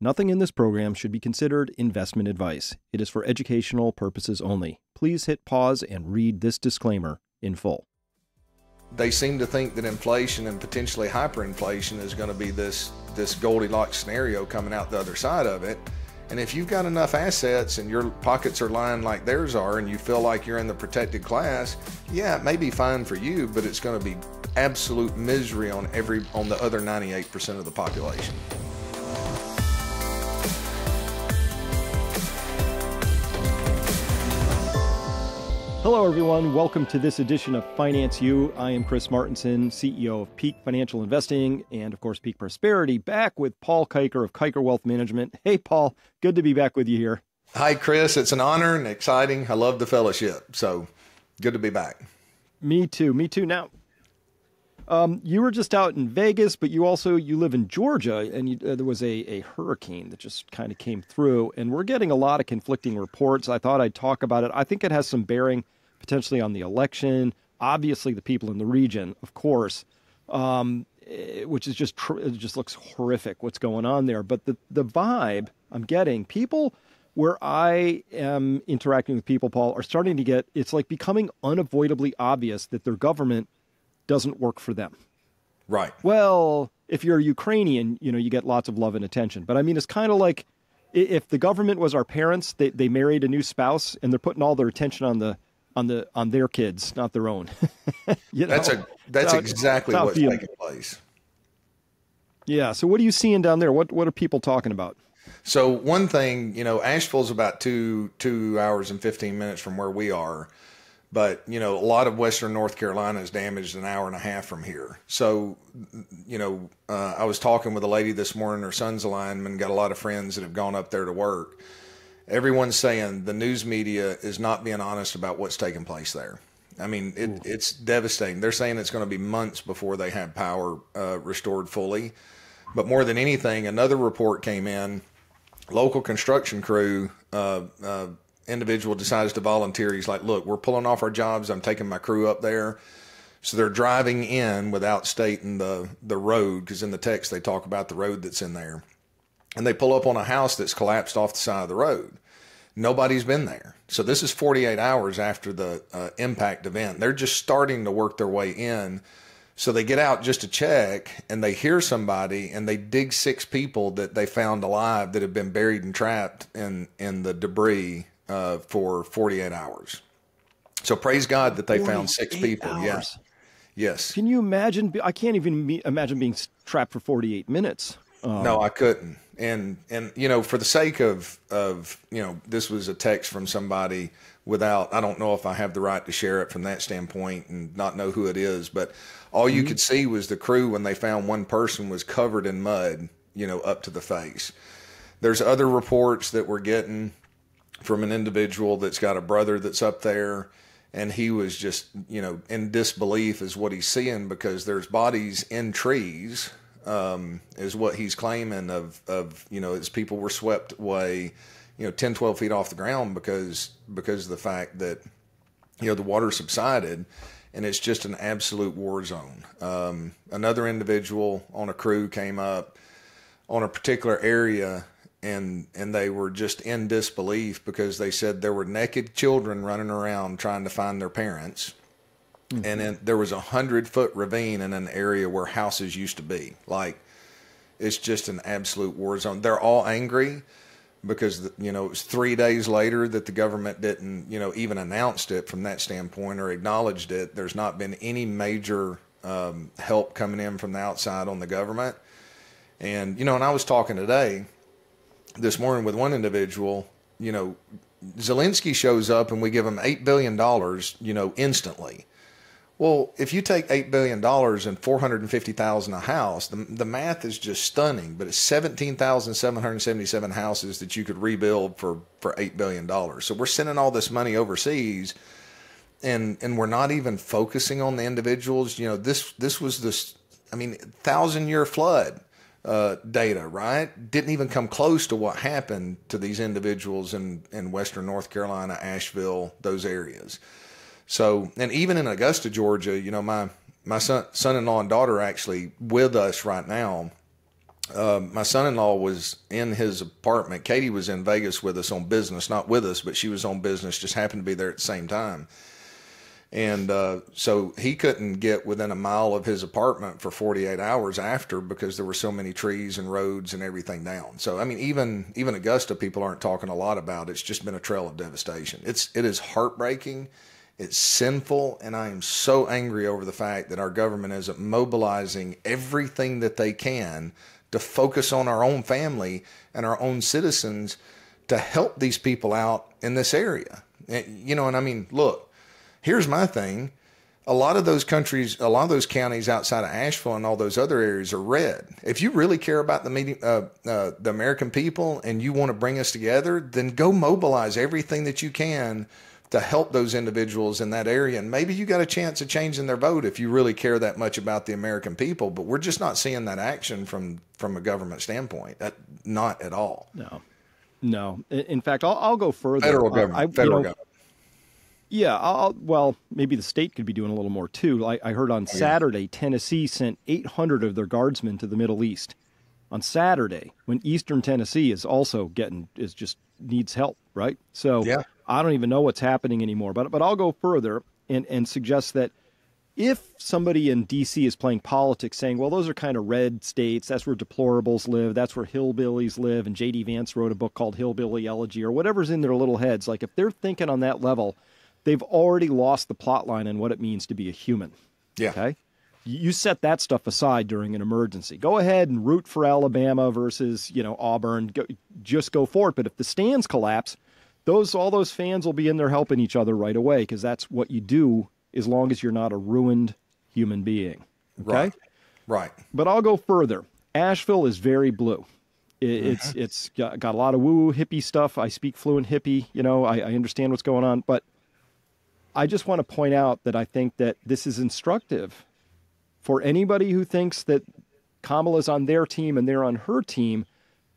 Nothing in this program should be considered investment advice. It is for educational purposes only. Please hit pause and read this disclaimer in full. They seem to think that inflation and potentially hyperinflation is going to be this this Goldilocks scenario coming out the other side of it. And if you've got enough assets and your pockets are lined like theirs are and you feel like you're in the protected class, yeah, it may be fine for you, but it's going to be absolute misery on every on the other 98% of the population. Hello, everyone. Welcome to this edition of Finance You. I am Chris Martinson, CEO of Peak Financial Investing and, of course, Peak Prosperity, back with Paul Kiker of Kiker Wealth Management. Hey, Paul, good to be back with you here. Hi, Chris. It's an honor and exciting. I love the fellowship. So good to be back. Me too. Me too. Now, um, you were just out in Vegas, but you also you live in Georgia, and you, uh, there was a, a hurricane that just kind of came through, and we're getting a lot of conflicting reports. I thought I'd talk about it. I think it has some bearing potentially on the election, obviously the people in the region, of course, um, eh, which is just it just looks horrific what's going on there. But the the vibe I'm getting, people where I am interacting with people, Paul, are starting to get it's like becoming unavoidably obvious that their government doesn't work for them. Right. Well, if you're Ukrainian, you know, you get lots of love and attention. But I mean, it's kind of like if the government was our parents, they, they married a new spouse and they're putting all their attention on the on the on their kids, not their own. you know? That's a that's exactly what's taking place. Yeah. So what are you seeing down there? What what are people talking about? So one thing, you know, Asheville's about two two hours and fifteen minutes from where we are, but you know, a lot of Western North Carolina is damaged an hour and a half from here. So, you know, uh, I was talking with a lady this morning. Her son's a lineman, got a lot of friends that have gone up there to work everyone's saying the news media is not being honest about what's taking place there. I mean, it, it's devastating. They're saying it's going to be months before they have power uh, restored fully. But more than anything, another report came in. Local construction crew uh, uh, individual decides to volunteer. He's like, "Look, we're pulling off our jobs. I'm taking my crew up there." So they're driving in without stating the the road because in the text they talk about the road that's in there and they pull up on a house that's collapsed off the side of the road. Nobody's been there. So this is 48 hours after the uh, impact event. They're just starting to work their way in. So they get out just to check and they hear somebody and they dig six people that they found alive that have been buried and trapped in, in the debris uh, for 48 hours. So praise God that they found six people. Yes, Yeah. Yes. Can you imagine? I can't even imagine being trapped for 48 minutes. Um, no, I couldn't and and you know for the sake of of you know this was a text from somebody without I don't know if I have the right to share it from that standpoint and not know who it is but all mm-hmm. you could see was the crew when they found one person was covered in mud you know up to the face there's other reports that we're getting from an individual that's got a brother that's up there and he was just you know in disbelief is what he's seeing because there's bodies in trees um, is what he's claiming of, of, you know, as people were swept away, you know, 10, 12 feet off the ground because, because of the fact that, you know, the water subsided and it's just an absolute war zone. Um, another individual on a crew came up on a particular area and and they were just in disbelief because they said there were naked children running around trying to find their parents Mm-hmm. And then there was a hundred foot ravine in an area where houses used to be. Like it's just an absolute war zone. They're all angry because you know it was three days later that the government didn't you know even announced it from that standpoint or acknowledged it. There's not been any major um, help coming in from the outside on the government. And you know, and I was talking today this morning with one individual. You know, Zelensky shows up and we give him eight billion dollars. You know, instantly well, if you take $8 billion and and 450000 a house, the, the math is just stunning, but it's 17,777 houses that you could rebuild for, for $8 billion. So we're sending all this money overseas and, and we're not even focusing on the individuals. You know, this, this was this, I mean, thousand year flood. Uh, data, right? Didn't even come close to what happened to these individuals in, in Western North Carolina, Asheville, those areas. So, and even in Augusta, Georgia, you know, my my son son-in-law and daughter are actually with us right now. Uh, my son-in-law was in his apartment. Katie was in Vegas with us on business, not with us, but she was on business. Just happened to be there at the same time, and uh, so he couldn't get within a mile of his apartment for 48 hours after because there were so many trees and roads and everything down. So I mean, even even Augusta, people aren't talking a lot about. It. It's just been a trail of devastation. It's it is heartbreaking it's sinful, and I am so angry over the fact that our government isn't mobilizing everything that they can to focus on our own family and our own citizens to help these people out in this area. Eh, you know, and I mean, look, here's my thing. A lot of those countries, a lot of those counties outside of Asheville and all those other areas are red. If you really care about the meeting, uh, uh, the American people, and you want to bring us together, then go mobilize everything that you can to help those individuals in that area. And maybe you got a chance of changing their vote if you really care that much about the American people. But we're just not seeing that action from from a government standpoint. That, not at all. No, no. In fact, I'll, I'll go further. Federal government. Uh, I, federal you know, government. Yeah, I'll, well, maybe the state could be doing a little more too. I, I heard on oh, Saturday, Tennessee sent 800 of their guardsmen to the Middle East on Saturday when Eastern Tennessee is also getting is just needs help, right? So yeah. I don't even know what's happening anymore. But but I'll go further and and suggest that if somebody in DC is playing politics saying, well, those are kind of red states, that's where deplorables live, that's where hillbillies live, and J.D. Vance wrote a book called Hillbilly Elegy or whatever's in their little heads, like if they're thinking on that level, they've already lost the plot line and what it means to be a human. Yeah. Okay. You set that stuff aside during an emergency. Go ahead and root for Alabama versus, you know, Auburn. Go, just go for it. But if the stands collapse, those all those fans will be in there helping each other right away because that's what you do as long as you're not a ruined human being. Okay. Right. right. But I'll go further. Asheville is very blue. It, mm-hmm. it's it's got, got a lot of woo hippie stuff. I speak fluent hippie. You know, I, I understand what's going on, but I just want to point out that I think that this is instructive for anybody who thinks that Kamala's on their team and they're on her team.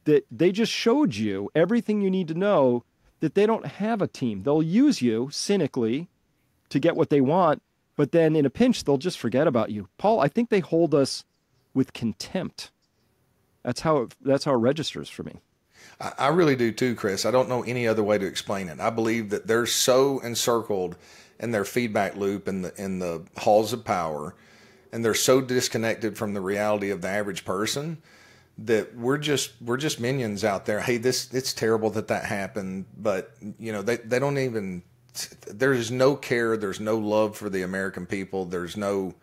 That they just showed you everything you need to know that they don't have a team. They'll use you cynically to get what they want, but then in a pinch, they'll just forget about you. Paul, I think they hold us with contempt. That's how it, that's how it registers for me. I, I really do too, Chris. I don't know any other way to explain it. I believe that they're so encircled in their feedback loop in the in the halls of power, and they're so disconnected from the reality of the average person that we're just we're just minions out there. Hey, this it's terrible that that happened, but you know they they don't even there is no care, there's no love for the American people, there's no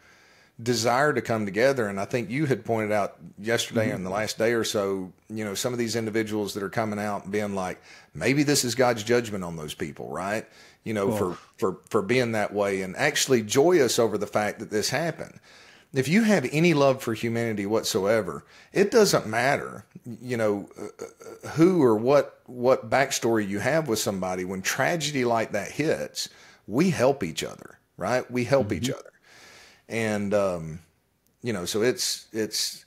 desire to come together. And I think you had pointed out yesterday mm hmm and the last day or so, you know, some of these individuals that are coming out and being like, maybe this is God's judgment on those people, right? You know, for for for being that way and actually joyous over the fact that this happened if you have any love for humanity whatsoever, it doesn't matter, you know, uh, uh, who or what what backstory you have with somebody. When tragedy like that hits, we help each other, right? We help mm-hmm. each other, and um, you know, so it's it's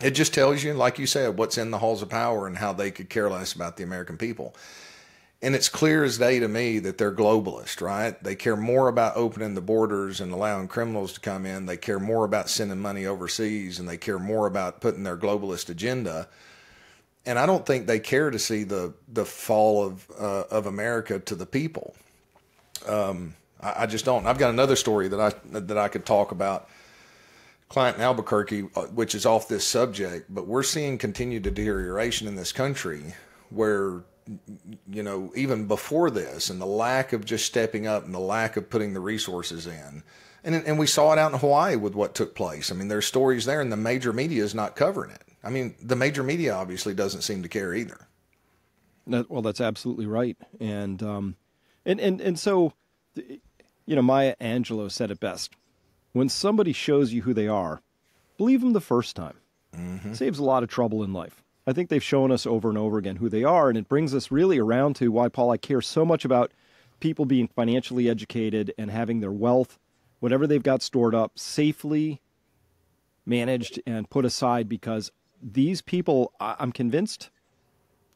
it just tells you, like you said, what's in the halls of power and how they could care less about the American people and it's clear as day to me that they're globalist, right? They care more about opening the borders and allowing criminals to come in. They care more about sending money overseas and they care more about putting their globalist agenda. And I don't think they care to see the the fall of uh, of America to the people. Um, I, I, just don't. I've got another story that I that I could talk about. Client in Albuquerque, uh, which is off this subject, but we're seeing continued deterioration in this country where you know, even before this, and the lack of just stepping up and the lack of putting the resources in. And, and we saw it out in Hawaii with what took place. I mean, there's stories there, and the major media is not covering it. I mean, the major media obviously doesn't seem to care either. well, that's absolutely right. And, um, and, and, and so, you know, Maya Angelou said it best when somebody shows you who they are, believe them the first time. Mm-hmm. Saves a lot of trouble in life. I think they've shown us over and over again who they are. And it brings us really around to why, Paul, I care so much about people being financially educated and having their wealth, whatever they've got stored up, safely managed and put aside because these people, I'm convinced,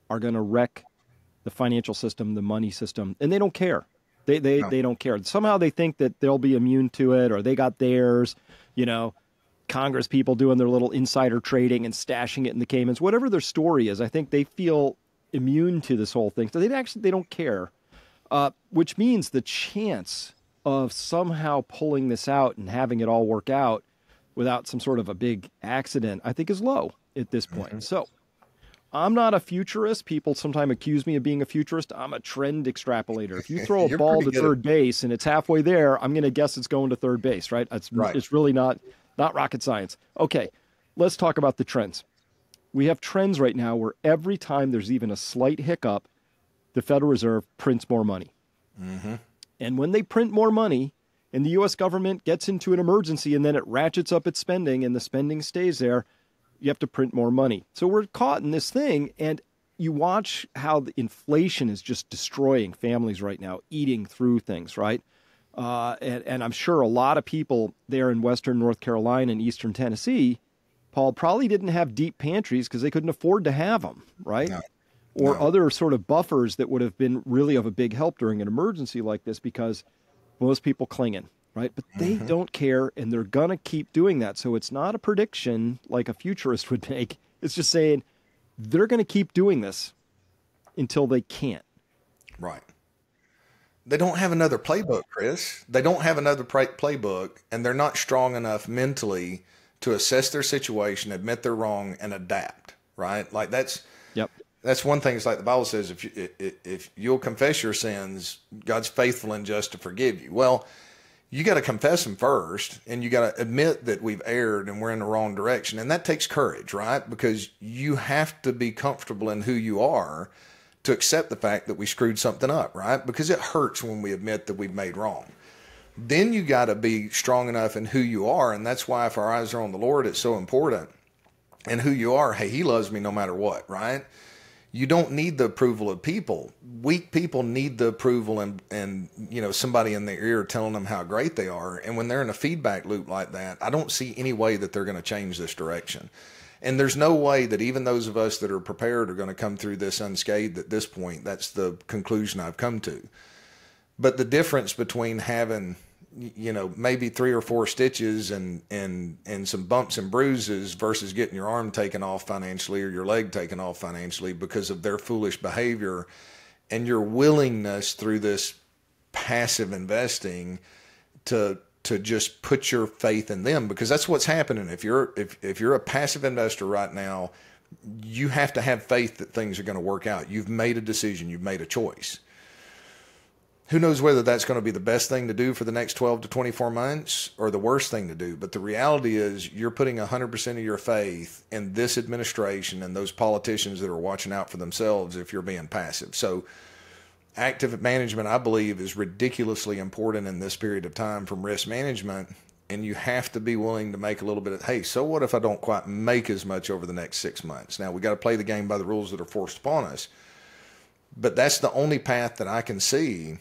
are going to wreck the financial system, the money system, and they don't care. They, they, no. they don't care. Somehow they think that they'll be immune to it or they got theirs, you know. Congress people doing their little insider trading and stashing it in the Caymans, whatever their story is, I think they feel immune to this whole thing. So they actually they don't care, uh, which means the chance of somehow pulling this out and having it all work out without some sort of a big accident, I think is low at this mm-hmm. point. Mm-hmm. So I'm not a futurist. People sometimes accuse me of being a futurist. I'm a trend extrapolator. If you throw a ball to third at... base and it's halfway there, I'm going to guess it's going to third base, right? It's, right. it's really not not rocket science. Okay, let's talk about the trends. We have trends right now where every time there's even a slight hiccup, the Federal Reserve prints more money. Mm-hmm. And when they print more money, and the US government gets into an emergency and then it ratchets up its spending and the spending stays there, you have to print more money. So we're caught in this thing and you watch how the inflation is just destroying families right now, eating through things, right? uh, and, and, I'm sure a lot of people there in Western North Carolina and Eastern Tennessee, Paul, probably didn't have deep pantries because they couldn't afford to have them, right? No. Or no. other sort of buffers that would have been really of a big help during an emergency like this because most people clinging, right? But they mm-hmm. don't care and they're going to keep doing that. So it's not a prediction like a futurist would make. It's just saying they're going to keep doing this until they can't. Right. They don't have another playbook, Chris. They don't have another playbook, and they're not strong enough mentally to assess their situation, admit they're wrong, and adapt. Right? Like that's yep. That's one thing. It's like the Bible says, if you, if you'll confess your sins, God's faithful and just to forgive you. Well, you got to confess them first and you got to admit that we've erred and we're in the wrong direction. And that takes courage, right? Because you have to be comfortable in who you are to accept the fact that we screwed something up, right? Because it hurts when we admit that we've made wrong. Then you got to be strong enough in who you are. And that's why if our eyes are on the Lord, it's so important. And who you are, hey, He loves me no matter what, right? You don't need the approval of people. Weak people need the approval and, and you know somebody in their ear telling them how great they are. And when they're in a feedback loop like that, I don't see any way that they're going to change this direction. And there's no way that even those of us that are prepared are going to come through this unscathed at this point. That's the conclusion I've come to. But the difference between having you know maybe three or four stitches and and and some bumps and bruises versus getting your arm taken off financially or your leg taken off financially because of their foolish behavior and your willingness through this passive investing to to just put your faith in them because that's what's happening. If you're if if you're a passive investor right now, you have to have faith that things are going to work out. You've made a decision, you've made a choice. Who knows whether that's going to be the best thing to do for the next 12 to 24 months or the worst thing to do, but the reality is you're putting 100% of your faith in this administration and those politicians that are watching out for themselves if you're being passive. So active management, I believe, is ridiculously important in this period of time from risk management. And you have to be willing to make a little bit of, hey, so what if I don't quite make as much over the next six months? Now, we got to play the game by the rules that are forced upon us. But that's the only path that I can see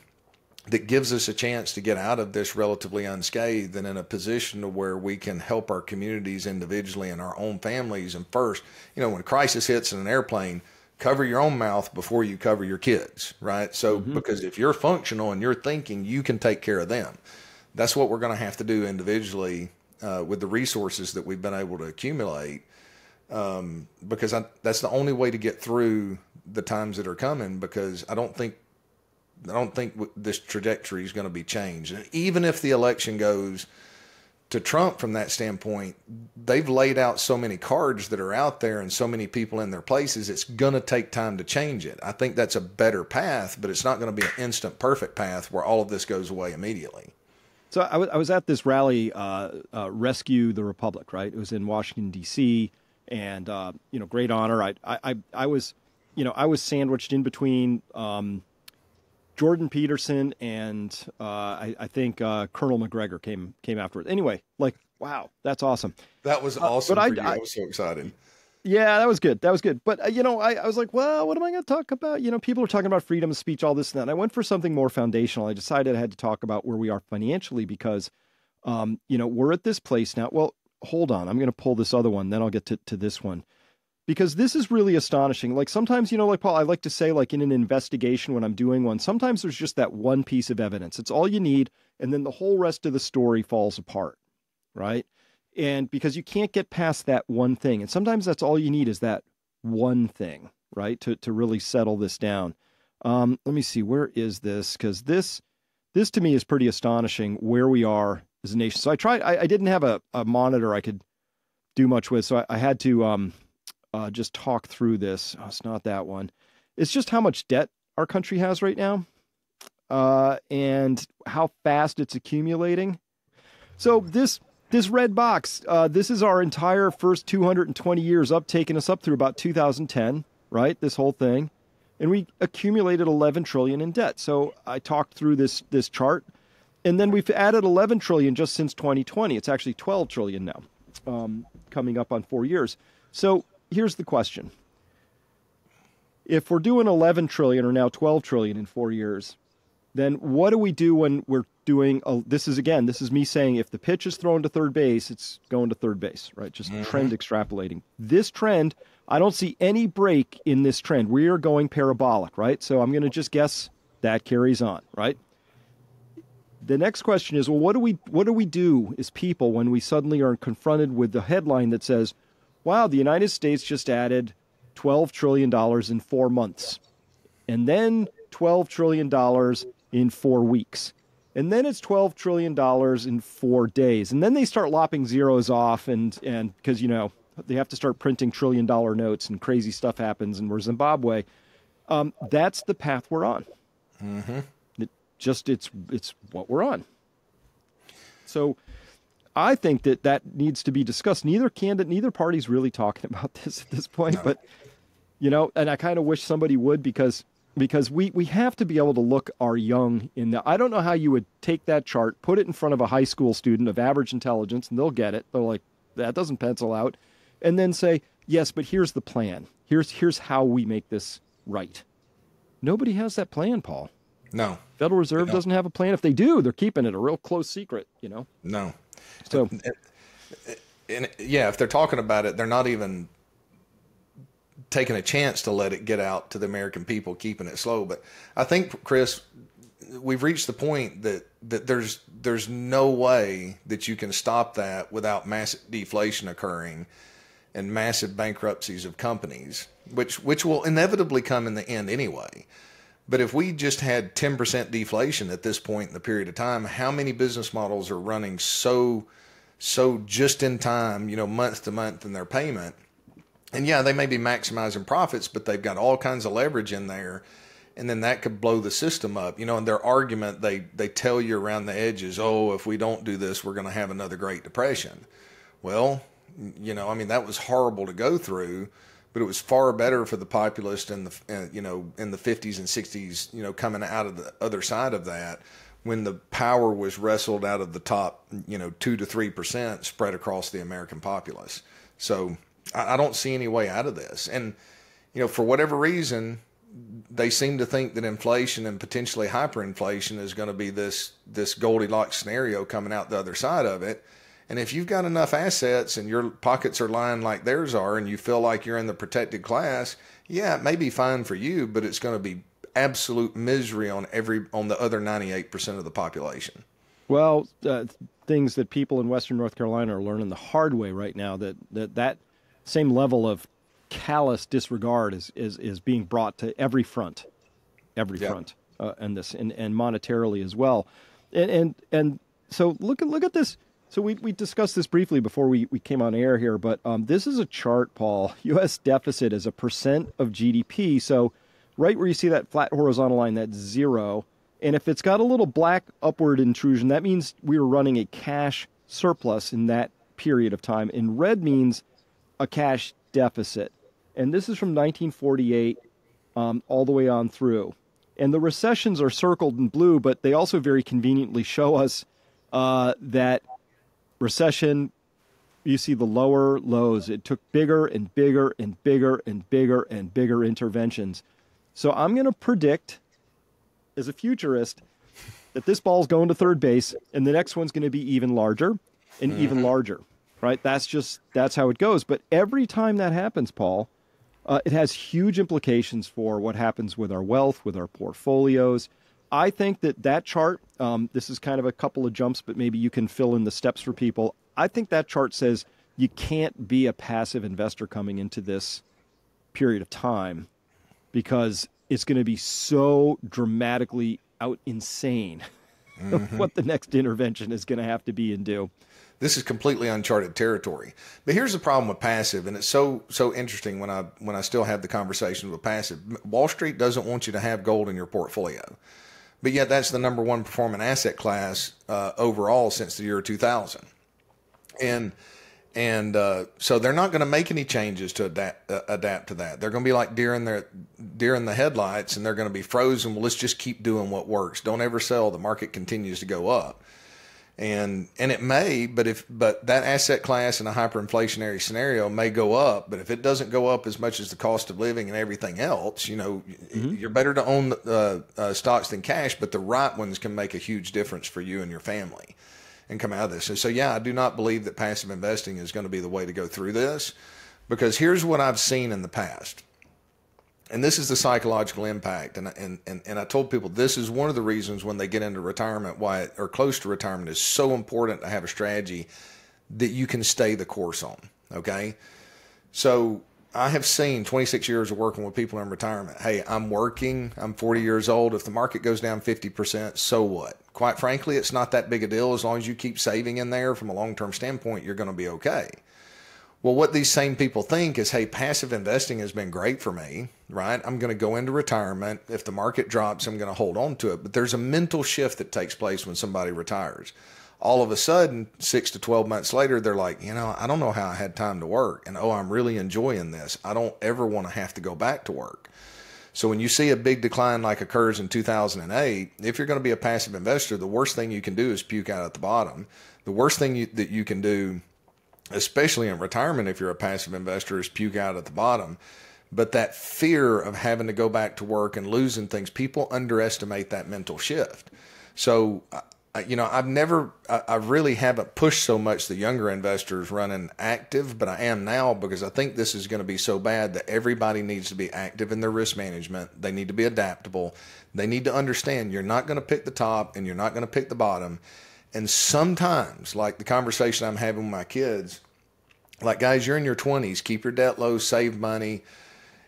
that gives us a chance to get out of this relatively unscathed and in a position to where we can help our communities individually and our own families. And first, you know, when crisis hits in an airplane, cover your own mouth before you cover your kids, right? So, mm-hmm. because if you're functional and you're thinking, you can take care of them. That's what we're going to have to do individually uh, with the resources that we've been able to accumulate. Um, because I, that's the only way to get through the times that are coming. Because I don't think, I don't think this trajectory is going to be changed. Even if the election goes to Trump from that standpoint, they've laid out so many cards that are out there and so many people in their places, it's going to take time to change it. I think that's a better path, but it's not going to be an instant perfect path where all of this goes away immediately. So I, w- I was at this rally, uh, uh, Rescue the Republic, right? It was in Washington, D.C., and, uh, you know, great honor. I, I, I was, you know, I was sandwiched in between. Um, Jordan Peterson and uh, I, I, think uh, Colonel McGregor came came afterwards. Anyway, like wow, that's awesome. That was awesome. Uh, but I, I, was so excited. Yeah, that was good. That was good. But uh, you know, I, I was like, well, what am I going to talk about? You know, people are talking about freedom of speech, all this and that. And I went for something more foundational. I decided I had to talk about where we are financially because, um, you know, we're at this place now. Well, hold on, I'm going to pull this other one, then I'll get to, to this one because this is really astonishing. Like sometimes, you know, like Paul, I like to say, like in an investigation when I'm doing one, sometimes there's just that one piece of evidence. It's all you need. And then the whole rest of the story falls apart, right? And because you can't get past that one thing. And sometimes that's all you need is that one thing, right? To, to really settle this down. Um, let me see, where is this? Because this, this to me is pretty astonishing where we are as a nation. So I tried, I, I didn't have a, a monitor I could do much with. So I, I had to, um, uh, just talk through this. Oh, it's not that one. It's just how much debt our country has right now uh, and how fast it's accumulating. So this this red box, uh, this is our entire first 220 years up, taking us up through about 2010, right? This whole thing, and we accumulated 11 trillion in debt. So I talked through this this chart, and then we've added 11 trillion just since 2020. It's actually 12 trillion now, um, coming up on four years. So here's the question. If we're doing 11 trillion or now 12 trillion in 4 years, then what do we do when we're doing a, this is again, this is me saying if the pitch is thrown to third base, it's going to third base, right? Just mm-hmm. trend extrapolating. This trend, I don't see any break in this trend. We are going parabolic, right? So I'm going to just guess that carries on, right? the next question is well what do we what do we do as people when we suddenly are confronted with the headline that says wow, the United States just added $12 trillion in four months, and then $12 trillion in four weeks. And then it's $12 trillion in four days. And then they start lopping zeros off, and because, you know, they have to start printing trillion dollar notes and crazy stuff happens, and we're Zimbabwe. Um, that's the path we're on. Mm-hmm. It just it's it's what we're on. So I think that that needs to be discussed. Neither candidate, neither party's really talking about this at this point, no. but you know, and I kind of wish somebody would because because we we have to be able to look our young in the. I don't know how you would take that chart, put it in front of a high school student of average intelligence, and they'll get it. They're like, that doesn't pencil out, and then say, yes, but here's the plan. Here's here's how we make this right. Nobody has that plan, Paul. No. Federal Reserve doesn't have a plan. If they do, they're keeping it a real close secret, you know? No. So, and, and, yeah, if they're talking about it, they're not even taking a chance to let it get out to the American people, keeping it slow. But I think, Chris, we've reached the point that that there's there's no way that you can stop that without massive deflation occurring and massive bankruptcies of companies, which which will inevitably come in the end anyway. But if we just had 10% deflation at this point in the period of time, how many business models are running so so just in time, you know, month to month in their payment? And yeah, they may be maximizing profits, but they've got all kinds of leverage in there. And then that could blow the system up. You know, and their argument they they tell you around the edges, oh, if we don't do this, we're gonna have another Great Depression. Well, you know, I mean that was horrible to go through but it was far better for the populist in the uh, you know in the 50s and 60s you know coming out of the other side of that when the power was wrestled out of the top you know 2 to 3% spread across the american populace so I, I don't see any way out of this and you know for whatever reason they seem to think that inflation and potentially hyperinflation is going to be this this goldilocks scenario coming out the other side of it and if you've got enough assets and your pockets are lined like theirs are, and you feel like you're in the protected class, yeah, it may be fine for you, but it's going to be absolute misery on every on the other 98% of the population. Well, uh, things that people in Western North Carolina are learning the hard way right now that that, that same level of callous disregard is, is, is being brought to every front, every yep. front, uh, and this and, and monetarily as well, and and and so look at look at this so we, we discussed this briefly before we, we came on air here, but um, this is a chart, Paul. U.S. deficit is a percent of GDP. So right where you see that flat horizontal line, that's zero. And if it's got a little black upward intrusion, that means we were running a cash surplus in that period of time. And red means a cash deficit. And this is from 1948 um, all the way on through. And the recessions are circled in blue, but they also very conveniently show us uh, that recession, you see the lower lows. It took bigger and bigger and bigger and bigger and bigger interventions. So I'm going to predict, as a futurist, that this ball's going to third base, and the next one's going to be even larger and mm-hmm. even larger. Right? That's just that's how it goes. But every time that happens, Paul, uh, it has huge implications for what happens with our wealth, with our portfolios. I think that that chart, um, this is kind of a couple of jumps, but maybe you can fill in the steps for people. I think that chart says you can't be a passive investor coming into this period of time because it's going to be so dramatically out insane mm-hmm. what the next intervention is going to have to be and do. This is completely uncharted territory. But here's the problem with passive, and it's so so interesting when I when I still have the conversations with passive. Wall Street doesn't want you to have gold in your portfolio. But yet, that's the number one performing asset class uh, overall since the year 2000. And and uh, so they're not going to make any changes to adapt, uh, adapt to that. They're going to be like deer in their deer in the headlights, and they're going to be frozen. Well, let's just keep doing what works. Don't ever sell. The market continues to go up and and it may but if but that asset class in a hyperinflationary scenario may go up but if it doesn't go up as much as the cost of living and everything else you know mm-hmm. you're better to own uh, uh, stocks than cash but the right ones can make a huge difference for you and your family and come out of this and so yeah i do not believe that passive investing is going to be the way to go through this because here's what i've seen in the past and this is the psychological impact. And, and, and, and I told people this is one of the reasons when they get into retirement, why it, or close to retirement, is so important to have a strategy that you can stay the course on. Okay. So I have seen 26 years of working with people in retirement. Hey, I'm working. I'm 40 years old. If the market goes down 50%, so what? Quite frankly, it's not that big a deal. As long as you keep saving in there from a long term standpoint, you're going to be okay. Well, what these same people think is, hey, passive investing has been great for me, right? I'm going to go into retirement. If the market drops, I'm going to hold on to it. But there's a mental shift that takes place when somebody retires. All of a sudden, six to 12 months later, they're like, you know, I don't know how I had time to work. And oh, I'm really enjoying this. I don't ever want to have to go back to work. So when you see a big decline like occurs in 2008, if you're going to be a passive investor, the worst thing you can do is puke out at the bottom. The worst thing you, that you can do especially in retirement, if you're a passive investor, is puke out at the bottom. But that fear of having to go back to work and losing things, people underestimate that mental shift. So, you know, I've never, I really haven't pushed so much the younger investors running active, but I am now because I think this is going to be so bad that everybody needs to be active in their risk management. They need to be adaptable. They need to understand you're not going to pick the top and you're not going to pick the bottom and sometimes, like the conversation I'm having with my kids, like, guys, you're in your 20s, keep your debt low, save money.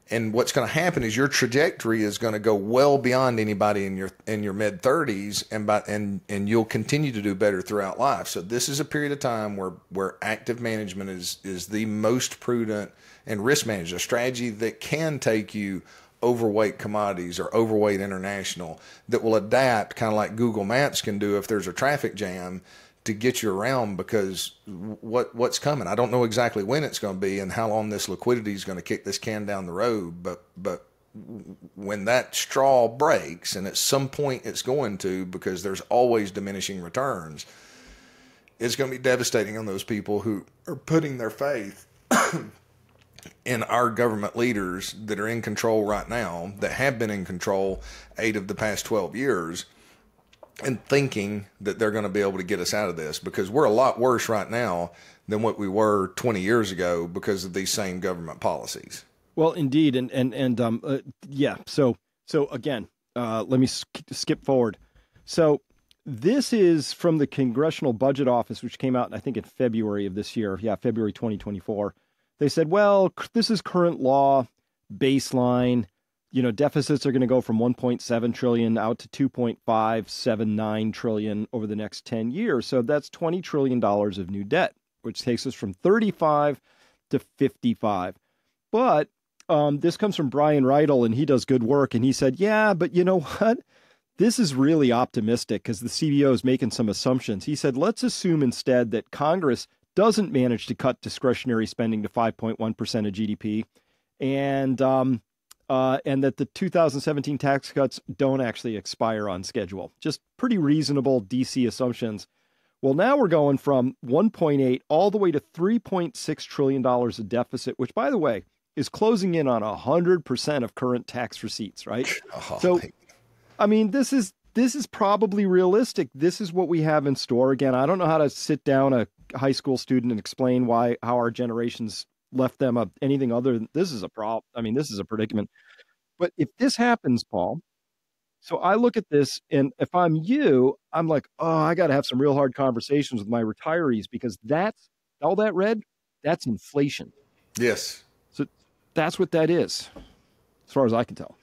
And what's going to happen is your trajectory is going to go well beyond anybody in your in your mid 30s, and by, and and you'll continue to do better throughout life. So this is a period of time where where active management is is the most prudent and risk management, a strategy that can take you overweight commodities or overweight international that will adapt kind of like Google Maps can do if there's a traffic jam to get you around because what what's coming I don't know exactly when it's going to be and how long this liquidity is going to kick this can down the road but but when that straw breaks and at some point it's going to because there's always diminishing returns it's going to be devastating on those people who are putting their faith in our government leaders that are in control right now, that have been in control eight of the past 12 years, and thinking that they're going to be able to get us out of this because we're a lot worse right now than what we were 20 years ago because of these same government policies. Well, indeed. And, and, and, um, uh, yeah. So, so again, uh, let me sk- skip forward. So, this is from the Congressional Budget Office, which came out, I think, in February of this year. Yeah, February 2024. They said, well, this is current law baseline. You know, deficits are going to go from 1.7 trillion out to 2.579 trillion over the next 10 years. So that's 20 trillion dollars of new debt, which takes us from 35 to 55. But um, this comes from Brian Rydell, and he does good work. And he said, yeah, but you know what? This is really optimistic because the CBO is making some assumptions. He said, let's assume instead that Congress doesn't manage to cut discretionary spending to 5.1% of GDP, and um, uh, and that the 2017 tax cuts don't actually expire on schedule. Just pretty reasonable DC assumptions. Well, now we're going from 1.8 all the way to 3.6 trillion dollars of deficit, which, by the way, is closing in on 100% of current tax receipts. Right. Oh, so, I mean, this is this is probably realistic. This is what we have in store. Again, I don't know how to sit down a high school student and explain why how our generations left them up anything other than this is a problem. I mean, this is a predicament. But if this happens, Paul, so I look at this, and if I'm you, I'm like, oh, I got to have some real hard conversations with my retirees because that's all that red, that's inflation. Yes. So that's what that is, as far as I can tell.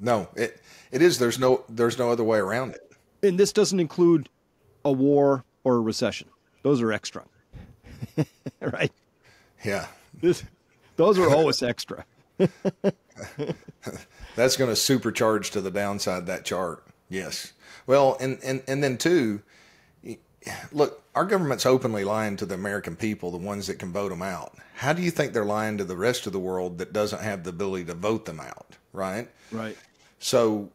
No, it it is. There's no there's no other way around it. And this doesn't include a war or a recession; those are extra. right? Yeah. This, those are always extra. That's going to supercharge to the downside that chart. Yes. Well, and and and then too, look, our government's openly lying to the American people, the ones that can vote them out. How do you think they're lying to the rest of the world that doesn't have the ability to vote them out? Right. Right. So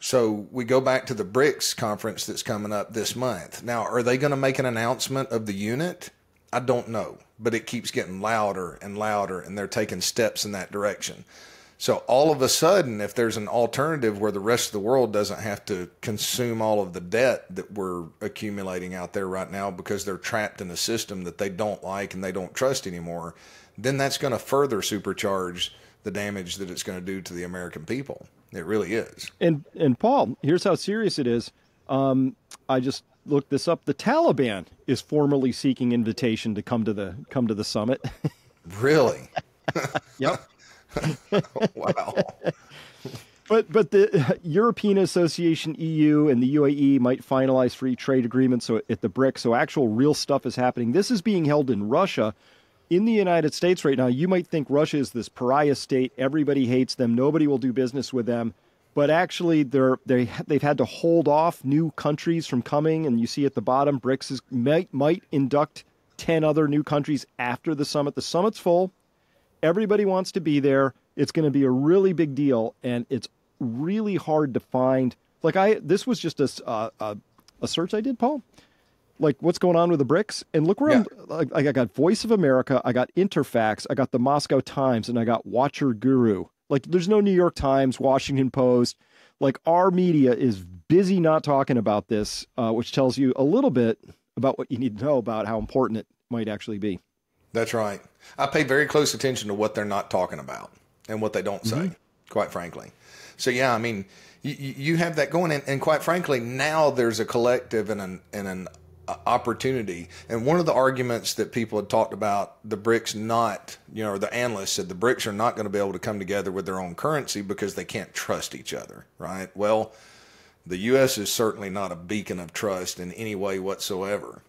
so we go back to the BRICS conference that's coming up this month. Now, are they going to make an announcement of the unit? I don't know, but it keeps getting louder and louder, and they're taking steps in that direction. So all of a sudden, if there's an alternative where the rest of the world doesn't have to consume all of the debt that we're accumulating out there right now because they're trapped in a system that they don't like and they don't trust anymore, then that's going to further supercharge the damage that it's going to do to the American people. It really is. And and Paul, here's how serious it is. Um, I just looked this up. The Taliban is formally seeking invitation to come to the come to the summit. really? yep. wow. But but the European Association EU and the UAE might finalize free trade agreements so at the BRIC. So actual real stuff is happening. This is being held in Russia. In the United States right now, you might think Russia is this pariah state. Everybody hates them. Nobody will do business with them but actually they're they they've had to hold off new countries from coming and you see at the bottom BRICS is, might might induct 10 other new countries after the summit the summit's full everybody wants to be there it's going to be a really big deal and it's really hard to find like I this was just a a, a, search I did Paul like what's going on with the BRICS and look where yeah. I'm like, like I got Voice of America I got Interfax I got the Moscow Times and I got Watcher Guru like there's no New York Times, Washington Post. Like our media is busy not talking about this, uh, which tells you a little bit about what you need to know about how important it might actually be. That's right. I pay very close attention to what they're not talking about and what they don't mm-hmm. say, mm-hmm. quite frankly. So yeah, I mean, you, you have that going, and, and, quite frankly, now there's a collective and an and an opportunity. And one of the arguments that people had talked about the BRICS not, you know, or the analysts said the BRICS are not going to be able to come together with their own currency because they can't trust each other, right? Well, the U.S. is certainly not a beacon of trust in any way whatsoever.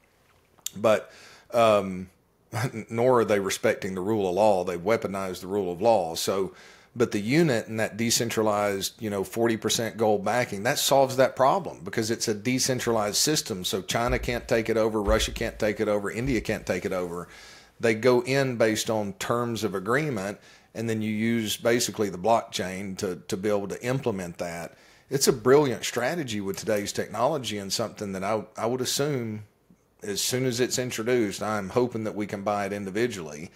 But, um, nor are they respecting the rule of law. They weaponized the rule of law. So, but the unit and that decentralized, you know, 40% gold backing, that solves that problem because it's a decentralized system. So China can't take it over, Russia can't take it over, India can't take it over. They go in based on terms of agreement, and then you use basically the blockchain to, to be able to implement that. It's a brilliant strategy with today's technology and something that I, I would assume as soon as it's introduced, I'm hoping that we can buy it individually.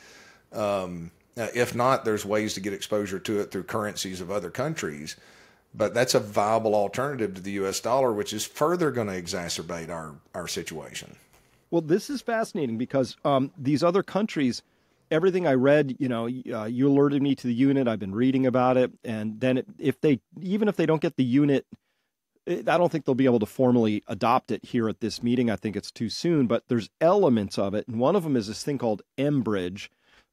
Um, uh, if not, there's ways to get exposure to it through currencies of other countries. But that's a viable alternative to the US dollar, which is further going to exacerbate our, our situation. Well, this is fascinating because um, these other countries, everything I read, you know, uh, you alerted me to the unit. I've been reading about it. And then it, if they, even if they don't get the unit, I don't think they'll be able to formally adopt it here at this meeting. I think it's too soon, but there's elements of it. And one of them is this thing called Embridge,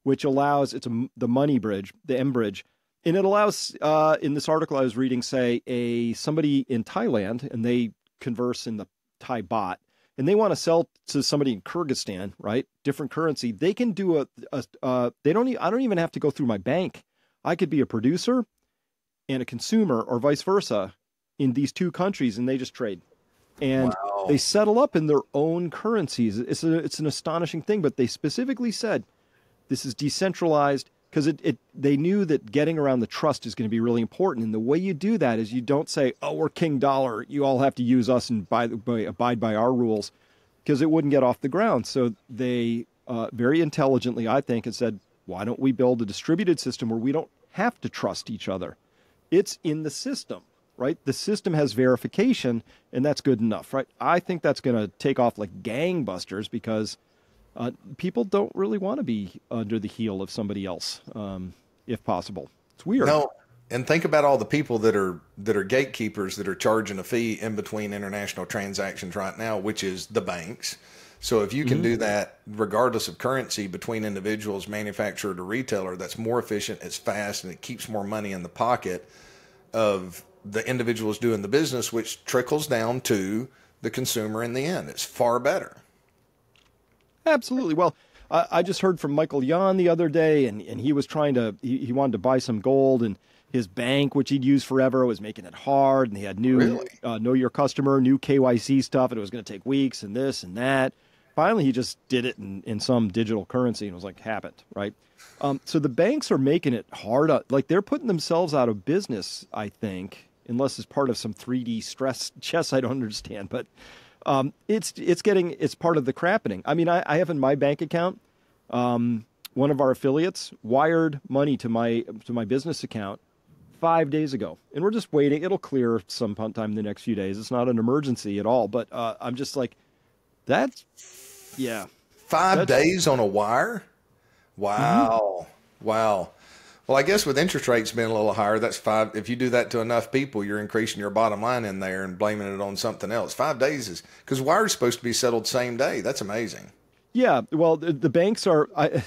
which allows it's a, the money bridge, the M bridge, and it allows. Uh, in this article I was reading, say a somebody in Thailand and they converse in the Thai bot, and they want to sell to somebody in Kyrgyzstan, right? Different currency. They can do a, a uh, they don't. I I don't even have to go through my bank. I could be a producer and a consumer, or vice versa, in these two countries, and they just trade. And wow. they settle up in their own currencies. It's a, it's an astonishing thing. But they specifically said this is decentralized because it, it they knew that getting around the trust is going to be really important. And the way you do that is you don't say, "Oh, we're King Dollar. You all have to use us and by, way, abide by our rules," because it wouldn't get off the ground. So they uh, very intelligently, I think, and said, "Why don't we build a distributed system where we don't have to trust each other? It's in the system." Right, the system has verification, and that's good enough, right? I think that's going to take off like gangbusters because uh, people don't really want to be under the heel of somebody else, um, if possible. It's weird. No, and think about all the people that are that are gatekeepers that are charging a fee in between international transactions right now, which is the banks. So if you can mm-hmm. do that, regardless of currency, between individuals, manufacturer to retailer, that's more efficient, it's fast, and it keeps more money in the pocket of the individuals doing the business, which trickles down to the consumer in the end. It's far better. Absolutely. Well, I, I just heard from Michael Yan the other day, and, and he was trying to, he, he wanted to buy some gold, and his bank, which he'd used forever, was making it hard, and they had new really? uh, know your customer, new KYC stuff, and it was going to take weeks and this and that. Finally, he just did it in, in some digital currency and was like, happened, right? Um, so the banks are making it hard. Uh, like they're putting themselves out of business, I think, unless it's part of some 3D stress chess I don't understand. But um, it's it's getting it's part of the crappening. I mean, I, I have in my bank account um, one of our affiliates wired money to my to my business account five days ago, and we're just waiting. It'll clear some time in the next few days. It's not an emergency at all, but uh, I'm just like that's yeah. Five that's, days on a wire. Wow, mm-hmm. wow. Well, I guess with interest rates being a little higher, that's five. If you do that to enough people, you're increasing your bottom line in there and blaming it on something else. Five days is because wires supposed to be settled same day. That's amazing. Yeah. Well, the, the banks are. I,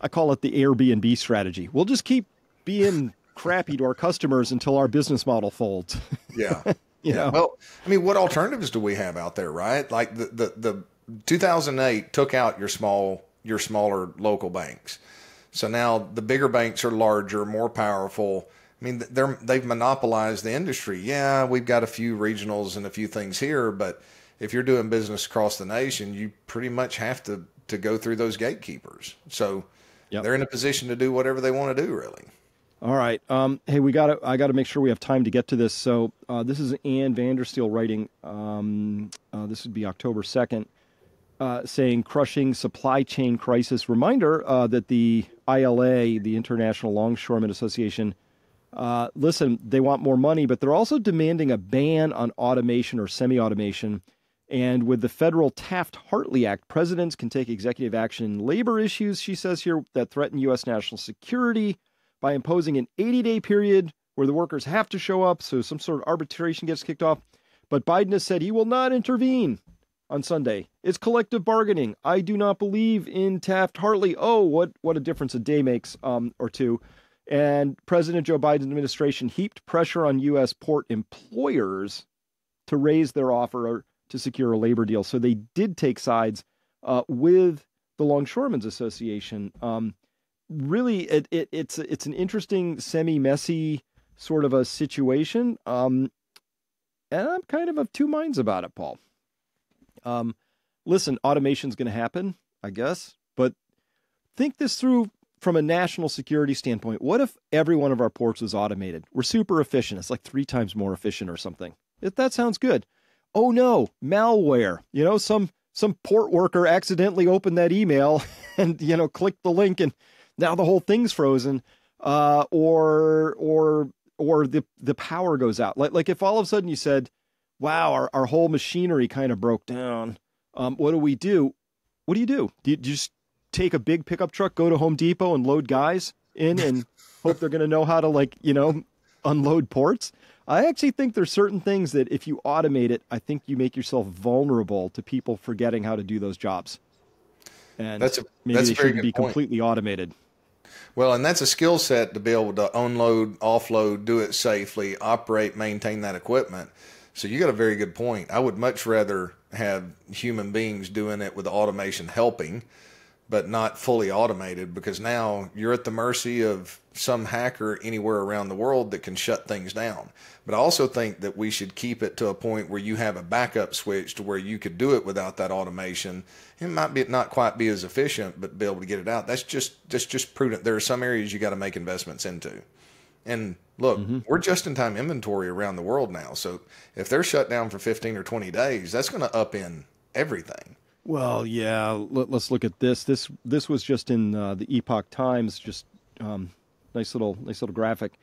I call it the Airbnb strategy. We'll just keep being crappy to our customers until our business model folds. Yeah. you yeah. Know? Well, I mean, what alternatives do we have out there, right? Like the the, the 2008 took out your small your smaller local banks. So now the bigger banks are larger, more powerful. I mean, they're they've monopolized the industry. Yeah, we've got a few regionals and a few things here, but if you're doing business across the nation, you pretty much have to to go through those gatekeepers. So yep. they're in a position to do whatever they want to do, really. All right. Um, hey, we got I got to make sure we have time to get to this. So uh, this is Ann Vandersteel writing. Um, uh, this would be October second uh, saying crushing supply chain crisis. Reminder uh, that the ILA, the International Longshoremen Association, uh, listen, they want more money, but they're also demanding a ban on automation or semi automation. And with the federal Taft Hartley Act, presidents can take executive action in labor issues, she says here, that threaten U.S. national security by imposing an 80 day period where the workers have to show up. So some sort of arbitration gets kicked off. But Biden has said he will not intervene on Sunday. It's collective bargaining. I do not believe in Taft Hartley. Oh, what what a difference a day makes um, or two. And President Joe Biden's administration heaped pressure on U.S. port employers to raise their offer to secure a labor deal. So they did take sides uh, with the Longshoremen's Association. Um, really, it, it, it's it's an interesting, semi-messy sort of a situation. Um, and I'm kind of of two minds about it, Paul. Um, listen, automation's going to happen, I guess, but think this through from a national security standpoint. What if every one of our ports was automated? We're super efficient. It's like three times more efficient or something. If that sounds good. Oh no, malware. You know, some some port worker accidentally opened that email and you know clicked the link and now the whole thing's frozen. Uh, or or or the the power goes out. Like like if all of a sudden you said, wow, our, our whole machinery kind of broke down. Um, what do we do? What do you do? Do you, do you just take a big pickup truck, go to Home Depot and load guys in and hope they're going to know how to like, you know, unload ports? I actually think there's certain things that if you automate it, I think you make yourself vulnerable to people forgetting how to do those jobs. And that's a, maybe that's they shouldn't be point. completely automated. Well, and that's a skill set to be able to unload, offload, do it safely, operate, maintain that equipment. So you got a very good point. I would much rather have human beings doing it with automation helping, but not fully automated because now you're at the mercy of some hacker anywhere around the world that can shut things down. But I also think that we should keep it to a point where you have a backup switch to where you could do it without that automation. It might be not quite be as efficient, but be able to get it out. That's just that's just prudent. There are some areas you got to make investments into. And look, mm-hmm. we're just in time inventory around the world now. So if they're shut down for 15 or 20 days, that's going to upend everything. Well, yeah. Let, us look at this. This this was just in uh, the Epoch Times. Just um, nice little nice little graphic.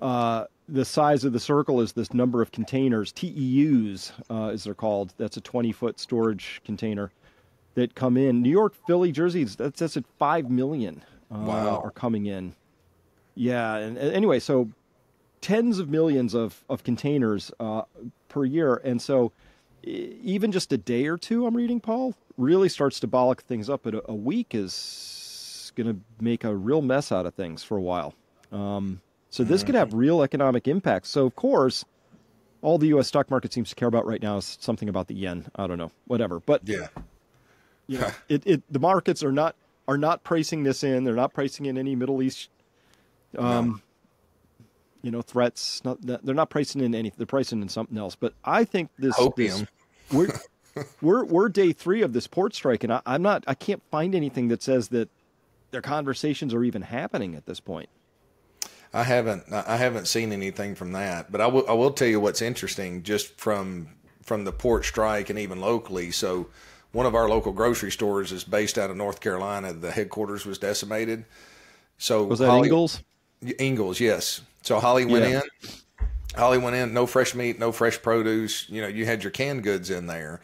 Uh, the size of the circle is this number of containers, TEUs, uh, as they're called. That's a 20 foot storage container that come in. New York, Philly, Jersey. That's that's at five million. Uh, wow. Are coming in. Yeah, and, and anyway, so tens of millions of of containers uh, per year, and so even just a day or two, I'm reading Paul really starts to bollock things up. But a, a week is going to make a real mess out of things for a while. Um, so this could have real economic impacts. So of course, all the U.S. stock market seems to care about right now is something about the yen. I don't know, whatever. But yeah, you know, it, it the markets are not are not pricing this in. They're not pricing in any Middle East um, no. You know, threats. Not, they're not pricing in anything. They're pricing in something else. But I think this opium. This, we're, we're we're day three of this port strike, and I, I'm not. I can't find anything that says that their conversations are even happening at this point. I haven't I haven't seen anything from that, but I will I will tell you what's interesting just from from the port strike and even locally. So one of our local grocery stores is based out of North Carolina. The headquarters was decimated. So was that Holly, Ingalls? Ingles, yes. So Holly went yeah. in. Holly went in. No fresh meat, no fresh produce. You know, you had your canned goods in there,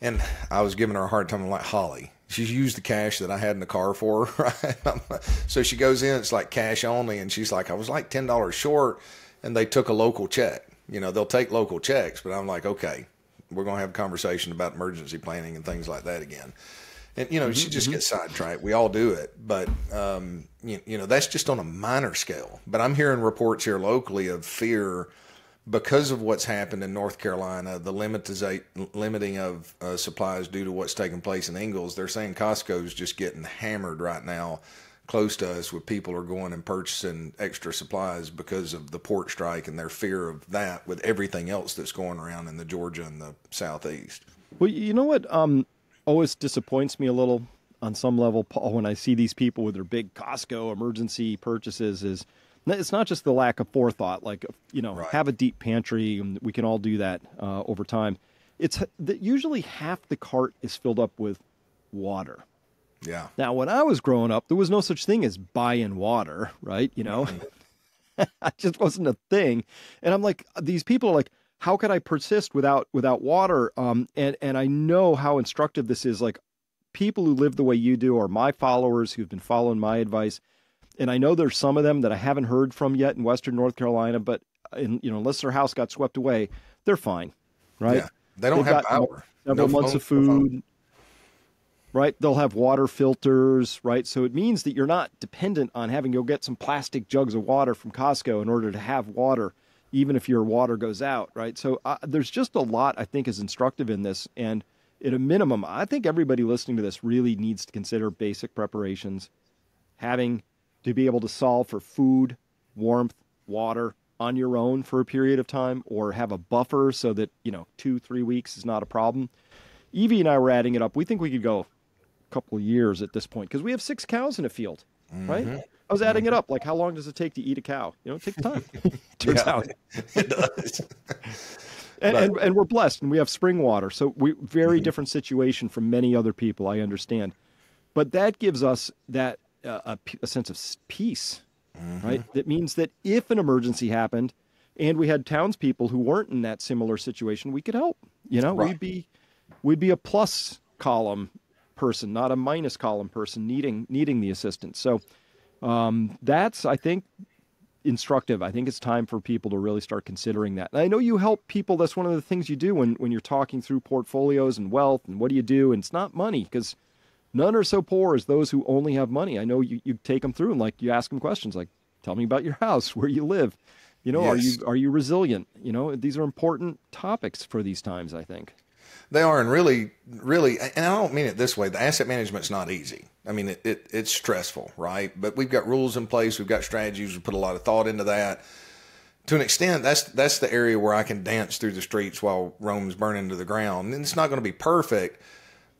and I was giving her a hard time. I'm like, Holly, she's used the cash that I had in the car for her. Right? so she goes in. It's like cash only, and she's like, I was like ten dollars short, and they took a local check. You know, they'll take local checks, but I'm like, okay, we're gonna have a conversation about emergency planning and things like that again and you know mm-hmm, she just mm-hmm. gets sidetracked we all do it but um, you, you know that's just on a minor scale but i'm hearing reports here locally of fear because of what's happened in North Carolina, the limiting of uh, supplies due to what's taking place in Ingles. they're saying Costco's just getting hammered right now close to us where people are going and purchasing extra supplies because of the port strike and their fear of that with everything else that's going around in the Georgia and the Southeast. Well, you know what? Um, always disappoints me a little on some level, Paul, when I see these people with their big Costco emergency purchases, is it's not just the lack of forethought. Like you know, right. have a deep pantry, and we can all do that uh, over time. It's that usually half the cart is filled up with water. Yeah. Now, when I was growing up, there was no such thing as buying water, right? You know, mm-hmm. it just wasn't a thing. And I'm like, these people are like, how could I persist without without water? Um, and and I know how instructive this is. Like people who live the way you do are my followers who've been following my advice, and I know there's some of them that I haven't heard from yet in Western North Carolina. But in, you know, unless their house got swept away, they're fine, right? Yeah, they don't They've have power. Several no months of food. Right, they'll have water filters, right? So it means that you're not dependent on having to go get some plastic jugs of water from Costco in order to have water even if your water goes out, right? So uh, there's just a lot I think is instructive in this. And at a minimum, I think everybody listening to this really needs to consider basic preparations, having to be able to solve for food, warmth, water on your own for a period of time or have a buffer so that, you know, two, three weeks is not a problem. Evie and I were adding it up. We think we could go a couple years at this point because we have six cows in a field mm-hmm. right? I was adding mm-hmm. it up, like how long does it take to eat a cow? You know, it takes time. Turns yeah, out it does. And, and, and, we're blessed and we have spring water. So we very mm-hmm. different situation from many other people, I understand. But that gives us that uh, a, a, sense of peace, mm-hmm. right? That means that if an emergency happened and we had townspeople who weren't in that similar situation, we could help. You know, right. we'd be we'd be a plus column person, not a minus column person needing needing the assistance. So um, that's I think instructive. I think it's time for people to really start considering that. And I know you help people. That's one of the things you do when when you're talking through portfolios and wealth and what do you do. And it's not money because none are so poor as those who only have money. I know you you take them through and like you ask them questions like, tell me about your house, where you live. You know, yes. are you are you resilient? You know, these are important topics for these times. I think they are, and really, really, and I don't mean it this way. The asset management's not easy. I mean, it, it it's stressful, right? But we've got rules in place. We've got strategies. We put a lot of thought into that. To an extent, that's that's the area where I can dance through the streets while Rome's burning to the ground. And it's not going to be perfect,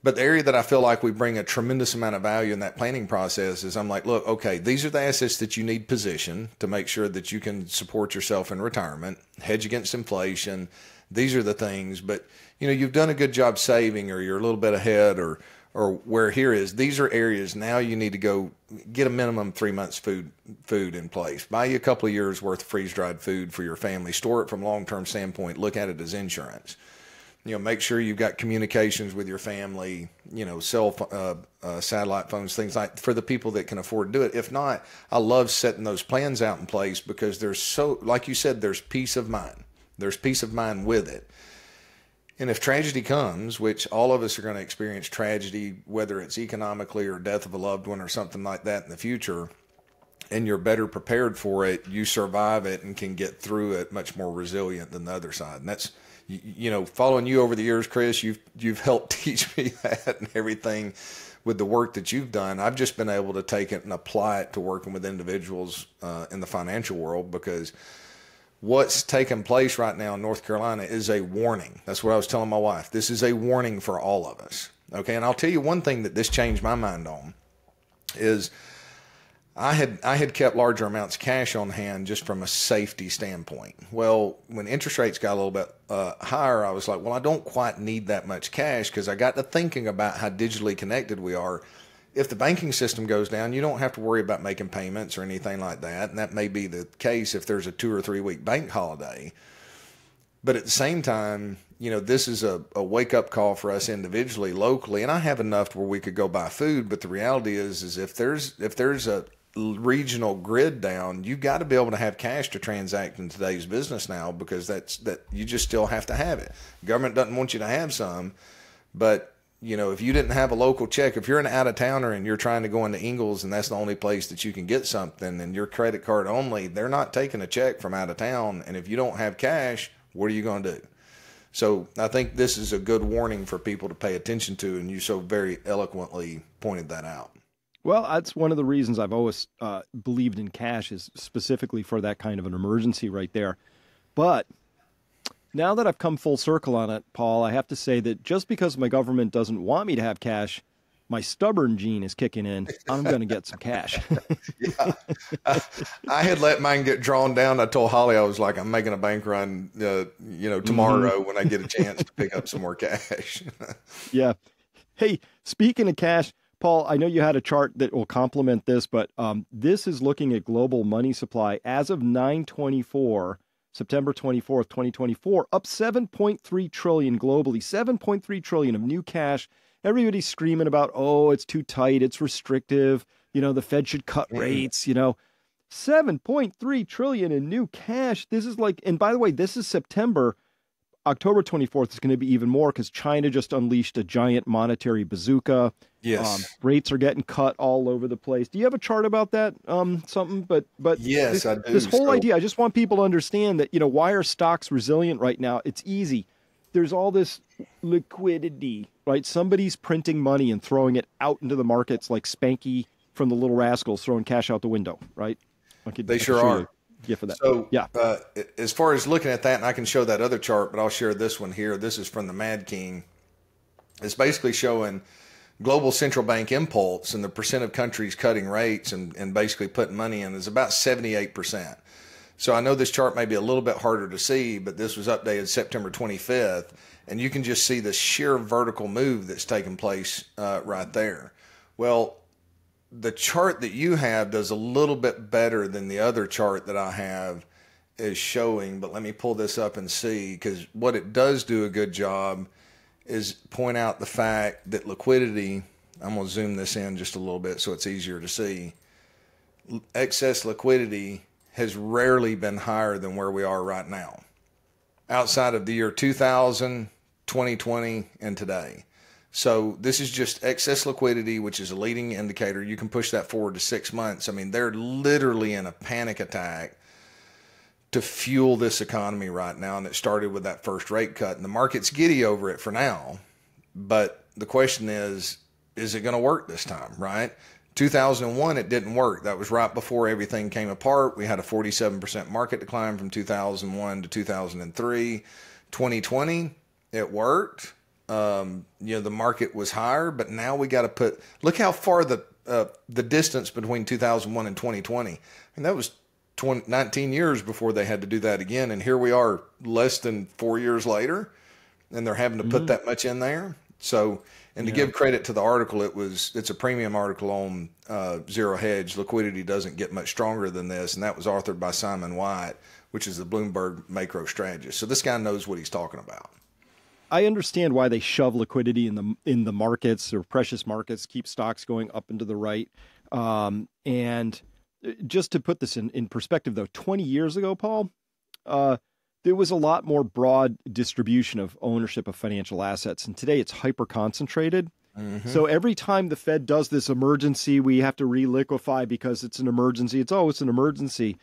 but the area that I feel like we bring a tremendous amount of value in that planning process is I'm like, look, okay, these are the assets that you need position to make sure that you can support yourself in retirement, hedge against inflation. These are the things, but you know you've done a good job saving or you're a little bit ahead or or where here is these are areas now you need to go get a minimum three months food food in place buy you a couple of years worth of freeze dried food for your family store it from long term standpoint look at it as insurance you know make sure you've got communications with your family you know cell uh, uh, satellite phones things like for the people that can afford to do it if not i love setting those plans out in place because there's so like you said there's peace of mind there's peace of mind with it and if tragedy comes, which all of us are going to experience tragedy, whether it's economically or death of a loved one or something like that in the future, and you're better prepared for it, you survive it and can get through it much more resilient than the other side. And that's, you know, following you over the years, Chris, you've, you've helped teach me that and everything with the work that you've done. I've just been able to take it and apply it to working with individuals uh, in the financial world because – what's taking place right now in North Carolina is a warning. That's what I was telling my wife. This is a warning for all of us. Okay, and I'll tell you one thing that this changed my mind on is I had I had kept larger amounts of cash on hand just from a safety standpoint. Well, when interest rates got a little bit uh, higher, I was like, well, I don't quite need that much cash because I got to thinking about how digitally connected we are if the banking system goes down, you don't have to worry about making payments or anything like that. And that may be the case if there's a two or three week bank holiday. But at the same time, you know, this is a, a wake up call for us individually, locally. And I have enough where we could go buy food. But the reality is, is if there's if there's a regional grid down, you have got to be able to have cash to transact in today's business now because that's that you just still have to have it. Government doesn't want you to have some, but you know, if you didn't have a local check, if you're an out of towner and you're trying to go into Ingles and that's the only place that you can get something and your credit card only, they're not taking a check from out of town. And if you don't have cash, what are you going to do? So I think this is a good warning for people to pay attention to. And you so very eloquently pointed that out. Well, that's one of the reasons I've always uh, believed in cash is specifically for that kind of an emergency right there. But now that I've come full circle on it, Paul, I have to say that just because my government doesn't want me to have cash, my stubborn gene is kicking in. I'm going to get some cash. yeah. I, I, had let mine get drawn down. I told Holly I was like, I'm making a bank run, uh, you know, tomorrow mm-hmm. when I get a chance to pick up some more cash. yeah. Hey, speaking of cash, Paul, I know you had a chart that will complement this, but um, this is looking at global money supply as of 924. September 24th, 2024, up 7.3 trillion globally, 7.3 trillion of new cash. Everybody's screaming about, "Oh, it's too tight, it's restrictive, you know, the Fed should cut rates, you know." 7.3 trillion in new cash. This is like and by the way, this is September October 24th is going to be even more because China just unleashed a giant monetary bazooka. Yes, um, rates are getting cut all over the place. Do you have a chart about that? Um, something, but but yes, this, this whole so... idea. I just want people to understand that you know why are stocks resilient right now? It's easy. There's all this liquidity, right? Somebody's printing money and throwing it out into the markets like Spanky from the Little Rascals throwing cash out the window, right? they sure are yeah for that. So yeah, uh, as far as looking at that, and I can show that other chart, but I'll share this one here. This is from the Mad King. It's basically showing global central bank impulse and the percent of countries cutting rates and, and basically putting money in is about 78%. So I know this chart may be a little bit harder to see, but this was updated September 25th, and you can just see the sheer vertical move that's taken place uh, right there. Well, the chart that you have does a little bit better than the other chart that I have is showing, but let me pull this up and see because what it does do a good job is point out the fact that liquidity. I'm going to zoom this in just a little bit so it's easier to see. Excess liquidity has rarely been higher than where we are right now outside of the year 2000, 2020, and today. So this is just excess liquidity, which is a leading indicator. You can push that forward to six months. I mean, they're literally in a panic attack to fuel this economy right now. And it started with that first rate cut. And the market's giddy over it for now. But the question is, is it going to work this time, right? 2001, it didn't work. That was right before everything came apart. We had a 47% market decline from 2001 to 2003. 2020, it worked um, you know the market was higher, but now we got to put look how far the uh, the distance between 2001 and 2020, and that was 20, 19 years before they had to do that again, and here we are less than four years later, and they're having to put mm-hmm. that much in there. So, and to yeah. give credit to the article, it was it's a premium article on uh, zero hedge liquidity doesn't get much stronger than this, and that was authored by Simon White, which is the Bloomberg macro strategist. So this guy knows what he's talking about. I understand why they shove liquidity in the in the markets or precious markets, keep stocks going up and to the right. Um, and uh, just to put this in, in perspective, though, 20 years ago, Paul, uh, there was a lot more broad distribution of ownership of financial assets. And today it's hyper concentrated. Mm-hmm. So every time the Fed does this emergency, we have to reliquify because it's an emergency. It's always an emergency.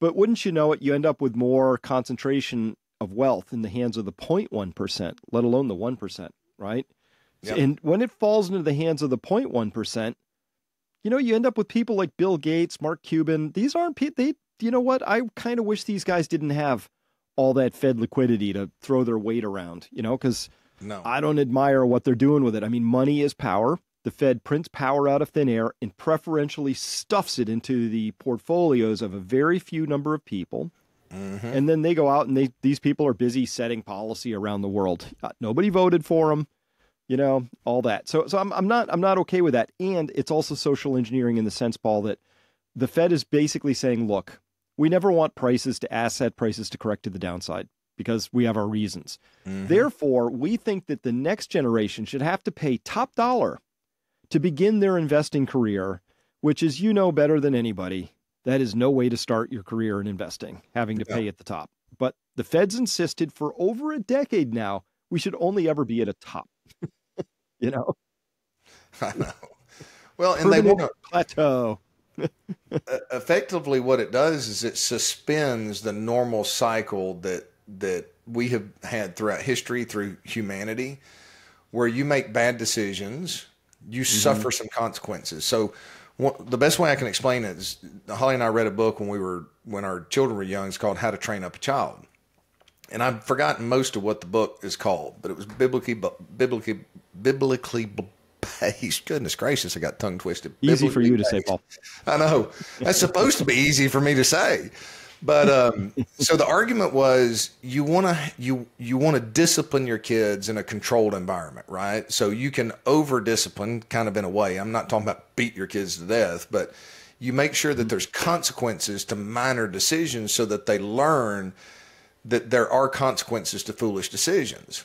But wouldn't you know it, you end up with more concentration of wealth in the hands of the 0.1%, let alone the 1%, right? Yep. And when it falls into the hands of the 0.1%, you know, you end up with people like Bill Gates, Mark Cuban. These aren't people, they, you know what? I kind of wish these guys didn't have all that Fed liquidity to throw their weight around, you know, because no. I don't admire what they're doing with it. I mean, money is power. The Fed prints power out of thin air and preferentially stuffs it into the portfolios of a very few number of people. Mm-hmm. And then they go out and they these people are busy setting policy around the world. Uh, nobody voted for them, you know, all that. So so I'm I'm not I'm not okay with that. And it's also social engineering in the sense, Paul, that the Fed is basically saying, look, we never want prices to asset prices to correct to the downside because we have our reasons. Mm-hmm. Therefore, we think that the next generation should have to pay top dollar to begin their investing career, which is you know better than anybody that is no way to start your career in investing, having to yeah. pay at the top. But the Fed's insisted for over a decade now, we should only ever be at a top. you know? I know. Well, and they won't plateau. effectively what it does is it suspends the normal cycle that that we have had throughout history through humanity where you make bad decisions, you mm-hmm. suffer some consequences. So the best way I can explain it is Holly and I read a book when we were when our children were young. It's called How to Train Up a Child, and I've forgotten most of what the book is called, but it was biblically biblically biblically based. Goodness gracious, I got tongue twisted. Easy biblically for you based. to say, Paul. I know that's supposed to be easy for me to say, but um, so the argument was you want to you you want to discipline your kids in a controlled environment, right? So you can over discipline kind of in a way. I'm not talking about beat your kids to death, but you make sure that mm-hmm. there's consequences to minor decisions so that they learn that there are consequences to foolish decisions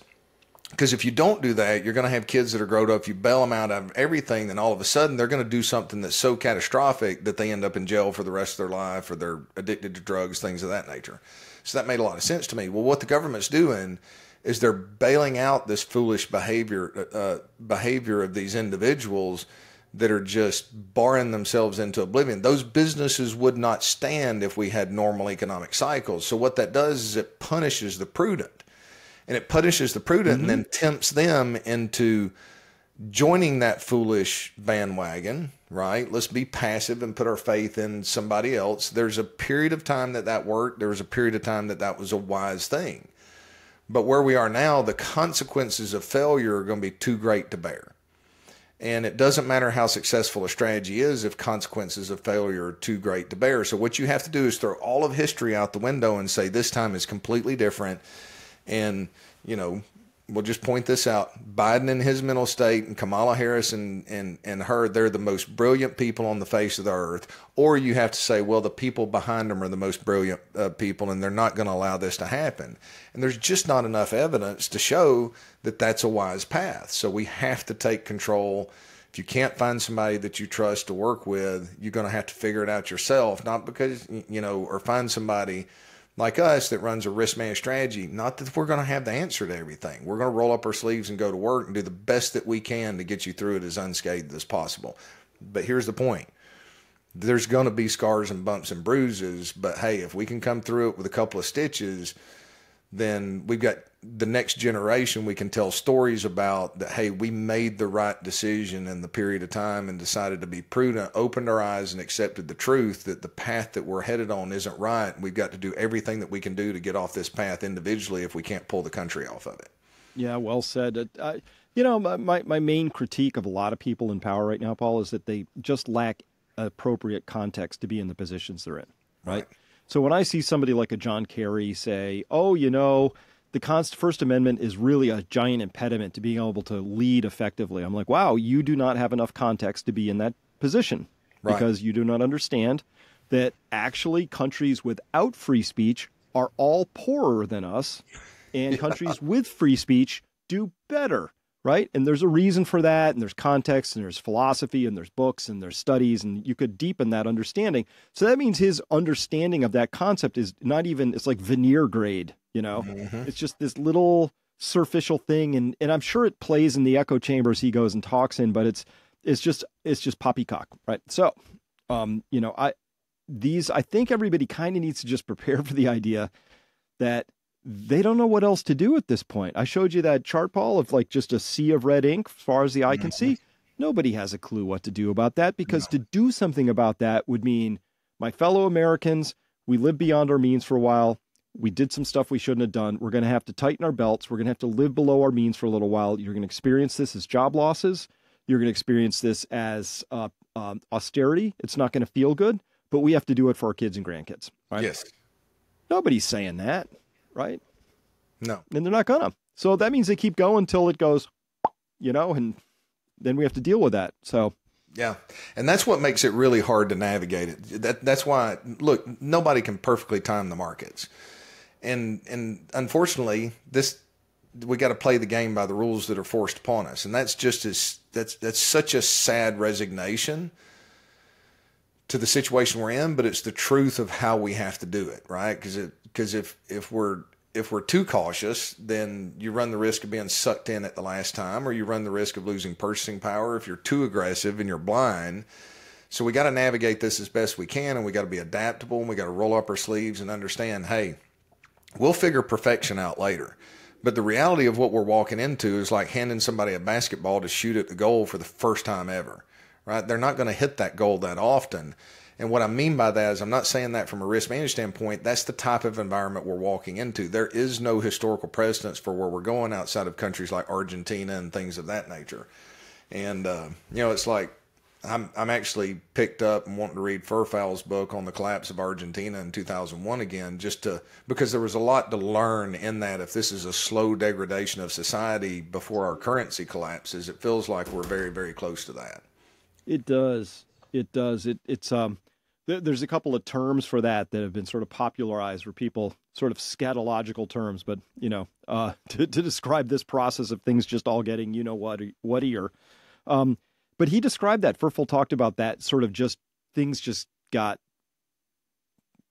because if you don't do that, you're going to have kids that are grown up. You bail them out of everything, then all of a sudden they're going to do something that's so catastrophic that they end up in jail for the rest of their life, or they're addicted to drugs, things of that nature. So that made a lot of sense to me. Well, what the government's doing is they're bailing out this foolish behavior uh, uh behavior of these individuals that are just barring themselves into oblivion. Those businesses would not stand if we had normal economic cycles. So what that does is it punishes the prudent and it punishes the prudent mm-hmm. and then mm-hmm. tempts them into joining that foolish bandwagon, right? Let's be passive and put our faith in somebody else. There's a period of time that that worked, there was a period of time that that was a wise thing. But where we are now, the consequences of failure are going to be too great to bear. And it doesn't matter how successful a strategy is if consequences of failure are too great to bear. So, what you have to do is throw all of history out the window and say, this time is completely different and, you know, we'll just point this out Biden and his mental state and Kamala Harris and, and, and her, they're the most brilliant people on the face of the earth. Or you have to say, well, the people behind them are the most brilliant uh, people and they're not going to allow this to happen. And there's just not enough evidence to show that that's a wise path. So we have to take control. If you can't find somebody that you trust to work with, you're going to have to figure it out yourself, not because, you know, or find somebody like us that runs a risk managed strategy, not that we're going to have the answer to everything. We're going to roll up our sleeves and go to work and do the best that we can to get you through it as unscathed as possible. But here's the point there's going to be scars and bumps and bruises. But hey, if we can come through it with a couple of stitches, then we've got the next generation we can tell stories about that hey we made the right decision in the period of time and decided to be prudent opened our eyes and accepted the truth that the path that we're headed on isn't right and we've got to do everything that we can do to get off this path individually if we can't pull the country off of it yeah well said uh, you know my, my main critique of a lot of people in power right now paul is that they just lack appropriate context to be in the positions they're in right. right. so when i see somebody like a john kerry say oh you know the Const- First Amendment is really a giant impediment to being able to lead effectively. I'm like, wow, you do not have enough context to be in that position right. because you do not understand that actually countries without free speech are all poorer than us, and yeah. countries with free speech do better right? And there's a reason for that, and there's context, and there's philosophy, and there's books, and there's studies, and you could deepen that understanding. So that means his understanding of that concept is not even, it's like veneer grade, you know? Mm-hmm. It's just this little superficial thing. And, and I'm sure it plays in the echo chambers he goes and talks in, but it's, it's just, it's just poppycock, right? So, um, you know, I, these, I think everybody kind of needs to just prepare for the idea that they don't know what else to do at this point. I showed you that chart, Paul, of like just a sea of red ink as far as the eye can mm-hmm. see. Nobody has a clue what to do about that because no. to do something about that would mean my fellow Americans, we lived beyond our means for a while. We did some stuff we shouldn't have done. We're going to have to tighten our belts. We're going to have to live below our means for a little while. You're going to experience this as job losses. You're going to experience this as uh, um, austerity. It's not going to feel good, but we have to do it for our kids and grandkids. Right? Yes. Nobody's saying that right? No. And they're not gonna. So that means they keep going until it goes, you know, and then we have to deal with that. So yeah, and that's what makes it really hard to navigate it. That that's why look, nobody can perfectly time the markets, and and unfortunately, this we got to play the game by the rules that are forced upon us, and that's just as that's that's such a sad resignation to the situation we're in, but it's the truth of how we have to do it, right? Because it because if if we're if we're too cautious, then you run the risk of being sucked in at the last time, or you run the risk of losing purchasing power if you're too aggressive and you're blind. So we got to navigate this as best we can, and we got to be adaptable, and we got to roll up our sleeves and understand, hey, we'll figure perfection out later. But the reality of what we're walking into is like handing somebody a basketball to shoot at the goal for the first time ever, right? They're not going to hit that goal that often. And what I mean by that is, I'm not saying that from a risk management standpoint. That's the type of environment we're walking into. There is no historical precedence for where we're going outside of countries like Argentina and things of that nature. And, uh, you know, it's like I'm, I'm actually picked up and wanting to read Furfowl's book on the collapse of Argentina in 2001 again, just to, because there was a lot to learn in that. If this is a slow degradation of society before our currency collapses, it feels like we're very, very close to that. It does. It does. It, it's, um, there's a couple of terms for that that have been sort of popularized where people sort of scatological terms, but you know, uh, to, to, describe this process of things just all getting, you know, what, what ear. Um, but he described that. Furful talked about that sort of just things just got,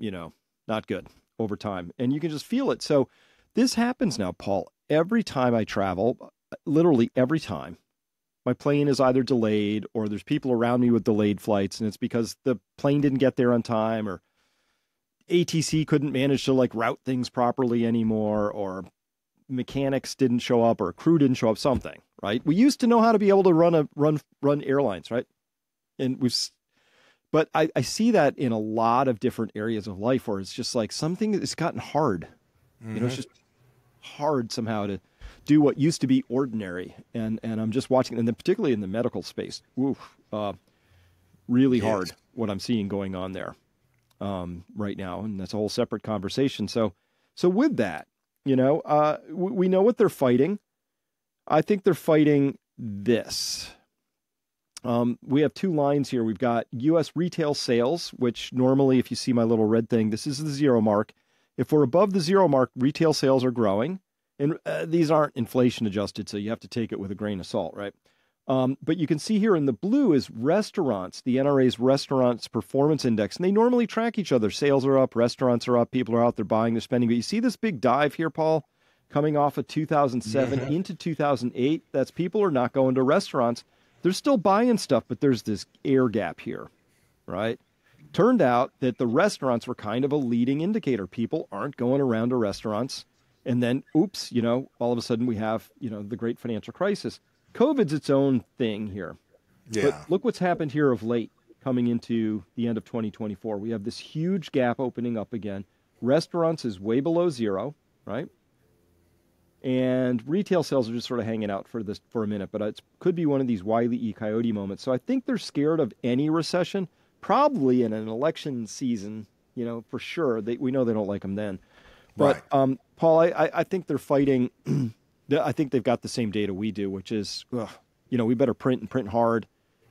you know, not good over time and you can just feel it. So this happens now, Paul, every time I travel, uh, literally every time my plane is either delayed or there's people around me with delayed flights and it's because the plane didn't get there on time or ATC couldn't manage to like route things properly anymore or mechanics didn't show up or crew didn't show up something right we used to know how to be able to run a run run airlines right and we've but I, I see that in a lot of different areas of life where it's just like something it's gotten hard mm-hmm. you know it's mm-hmm. just hard somehow to do what used to be ordinary. And, and I'm just watching, and then particularly in the medical space, oof, uh, really yes. hard what I'm seeing going on there um, right now. And that's a whole separate conversation. So, so with that, you know, uh, we, we know what they're fighting. I think they're fighting this. Um, we have two lines here. We've got U.S. retail sales, which normally, if you see my little red thing, this is the zero mark. If we're above the zero mark, retail sales are growing. And uh, these aren't inflation adjusted, so you have to take it with a grain of salt, right? Um, but you can see here in the blue is restaurants, the NRA's restaurants performance index. And they normally track each other. Sales are up, restaurants are up, people are out, they're buying, they're spending. But you see this big dive here, Paul, coming off of 2007 yeah. into 2008. That's people are not going to restaurants. They're still buying stuff, but there's this air gap here, right? Turned out that the restaurants were kind of a leading indicator. People aren't going around to restaurants and then, oops, you know, all of a sudden we have, you know, the great financial crisis. COVID's its own thing here. Yeah. But look what's happened here of late coming into the end of 2024. We have this huge gap opening up again. Restaurants is way below zero, right? And retail sales are just sort of hanging out for this for a minute, but it could be one of these wily e. coyote moments. So I think they're scared of any recession, probably in an election season. You know, for sure, they, we know they don't like them then. But right. um, Paul, I, I think they're fighting. I think they've got the same data we do, which is, ugh, you know, we better print and print hard,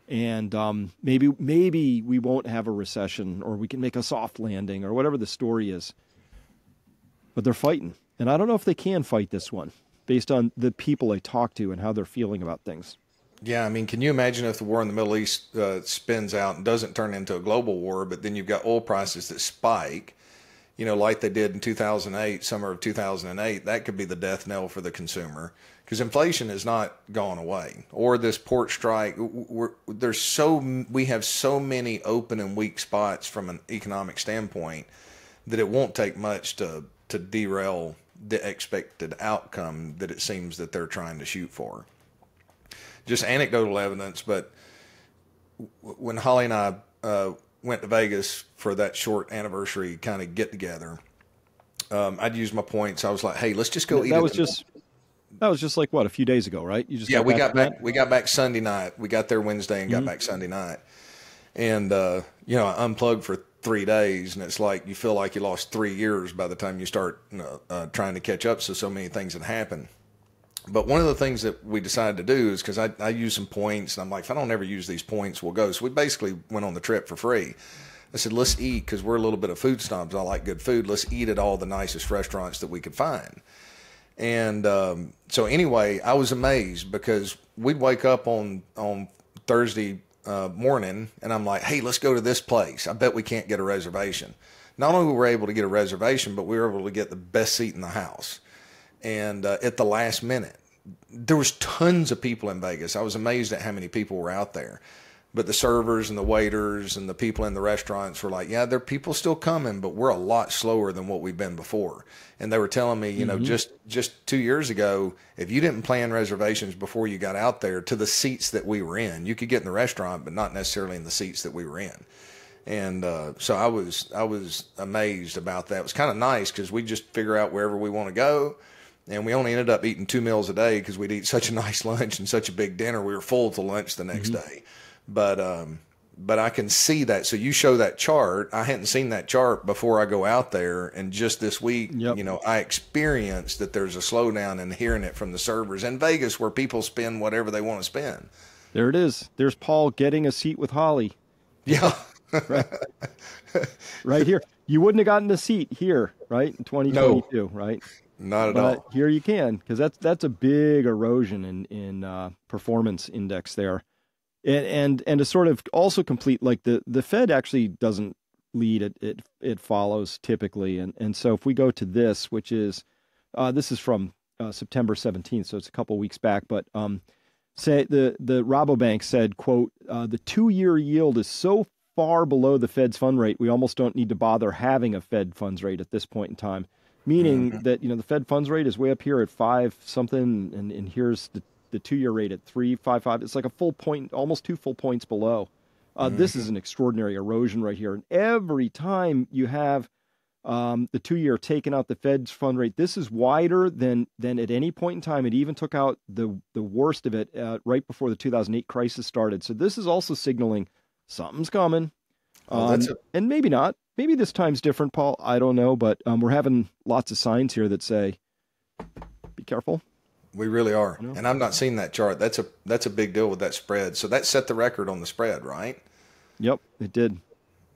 and um, maybe maybe we won't have a recession, or we can make a soft landing, or whatever the story is. But they're fighting, and I don't know if they can fight this one based on the people I talk to and how they're feeling about things. Yeah, I mean, can you imagine if the war in the Middle East uh, spins out and doesn't turn into a global war, but then you've got oil prices that spike? you know, like they did in 2008, summer of 2008, that could be the death knell for the consumer because inflation has not gone away. Or this port strike, we're, there's so we have so many open and weak spots from an economic standpoint that it won't take much to to derail the expected outcome that it seems that they're trying to shoot for. Just anecdotal evidence, but when Holly and I uh, went to Vegas for that short anniversary kind of get together, um, I'd use my points. I was like, hey, let's just go eat. That was just. That was just like what a few days ago, right? You just yeah, got we back got back. That? We got back Sunday night. We got there Wednesday and got mm-hmm. back Sunday night, and uh, you know I unplugged for three days, and it's like you feel like you lost three years by the time you start you know, uh, trying to catch up. So so many things had happened but one of the things that we decided to do is because I, I use some points and I'm like, if I don't ever use these points, we'll go. So we basically went on the trip for free. I said, let's eat because we're a little bit of food snobs. I like good food. Let's eat at all the nicest restaurants that we could find. And um, so anyway, I was amazed because we'd wake up on on Thursday uh, morning and I'm like, hey, let's go to this place. I bet we can't get a reservation. Not only were we able to get a reservation, but we were able to get the best seat in the house and uh, at the last minute. There was tons of people in Vegas. I was amazed at how many people were out there. But the servers and the waiters and the people in the restaurants were like, "Yeah, there are people still coming, but we're a lot slower than what we've been before." And they were telling me, you mm-hmm. know, just just two years ago, if you didn't plan reservations before you got out there to the seats that we were in, you could get in the restaurant, but not necessarily in the seats that we were in and uh, so I was I was amazed about that. It was kind of nice because we just figure out wherever we want to go and we only ended up eating two meals a day because we'd eat such a nice lunch and such a big dinner. We were full to lunch the next mm-hmm. day, but um, but I can see that. So you show that chart. I hadn't seen that chart before I go out there, and just this week, yep. you know, I experienced that there's a slowdown in hearing it from the servers in Vegas where people spend whatever they want to spend. There it is. There's Paul getting a seat with Holly. Yeah. right. right here. You wouldn't have gotten a seat here, right? In 2022, no. right? Not at but all. Here you can because that's that's a big erosion in in uh, performance index there, and and and to sort of also complete like the the Fed actually doesn't lead it it it follows typically, and and so if we go to this, which is uh, this is from uh, September 17th, so it's a couple weeks back, but um, say the the Robobank said, quote, uh, the two year yield is so far below the Fed's fund rate, we almost don't need to bother having a Fed funds rate at this point in time meaning mm-hmm. that you know the Fed funds rate is way up here at five something, and, and here's the, the two year rate at three five five. It's like a full point, almost two full points below. Uh, mm-hmm. This is an extraordinary erosion right here, and every time you have um, the two year taken out the Fed's fund rate, this is wider than than at any point in time. It even took out the the worst of it uh, right before the 2008 crisis started. So this is also signaling something's coming. Um, well, a, and maybe not maybe this time's different, Paul. I don't know, but um, we're having lots of signs here that say, "Be careful." We really are, and I'm not seeing that chart. That's a that's a big deal with that spread. So that set the record on the spread, right? Yep, it did.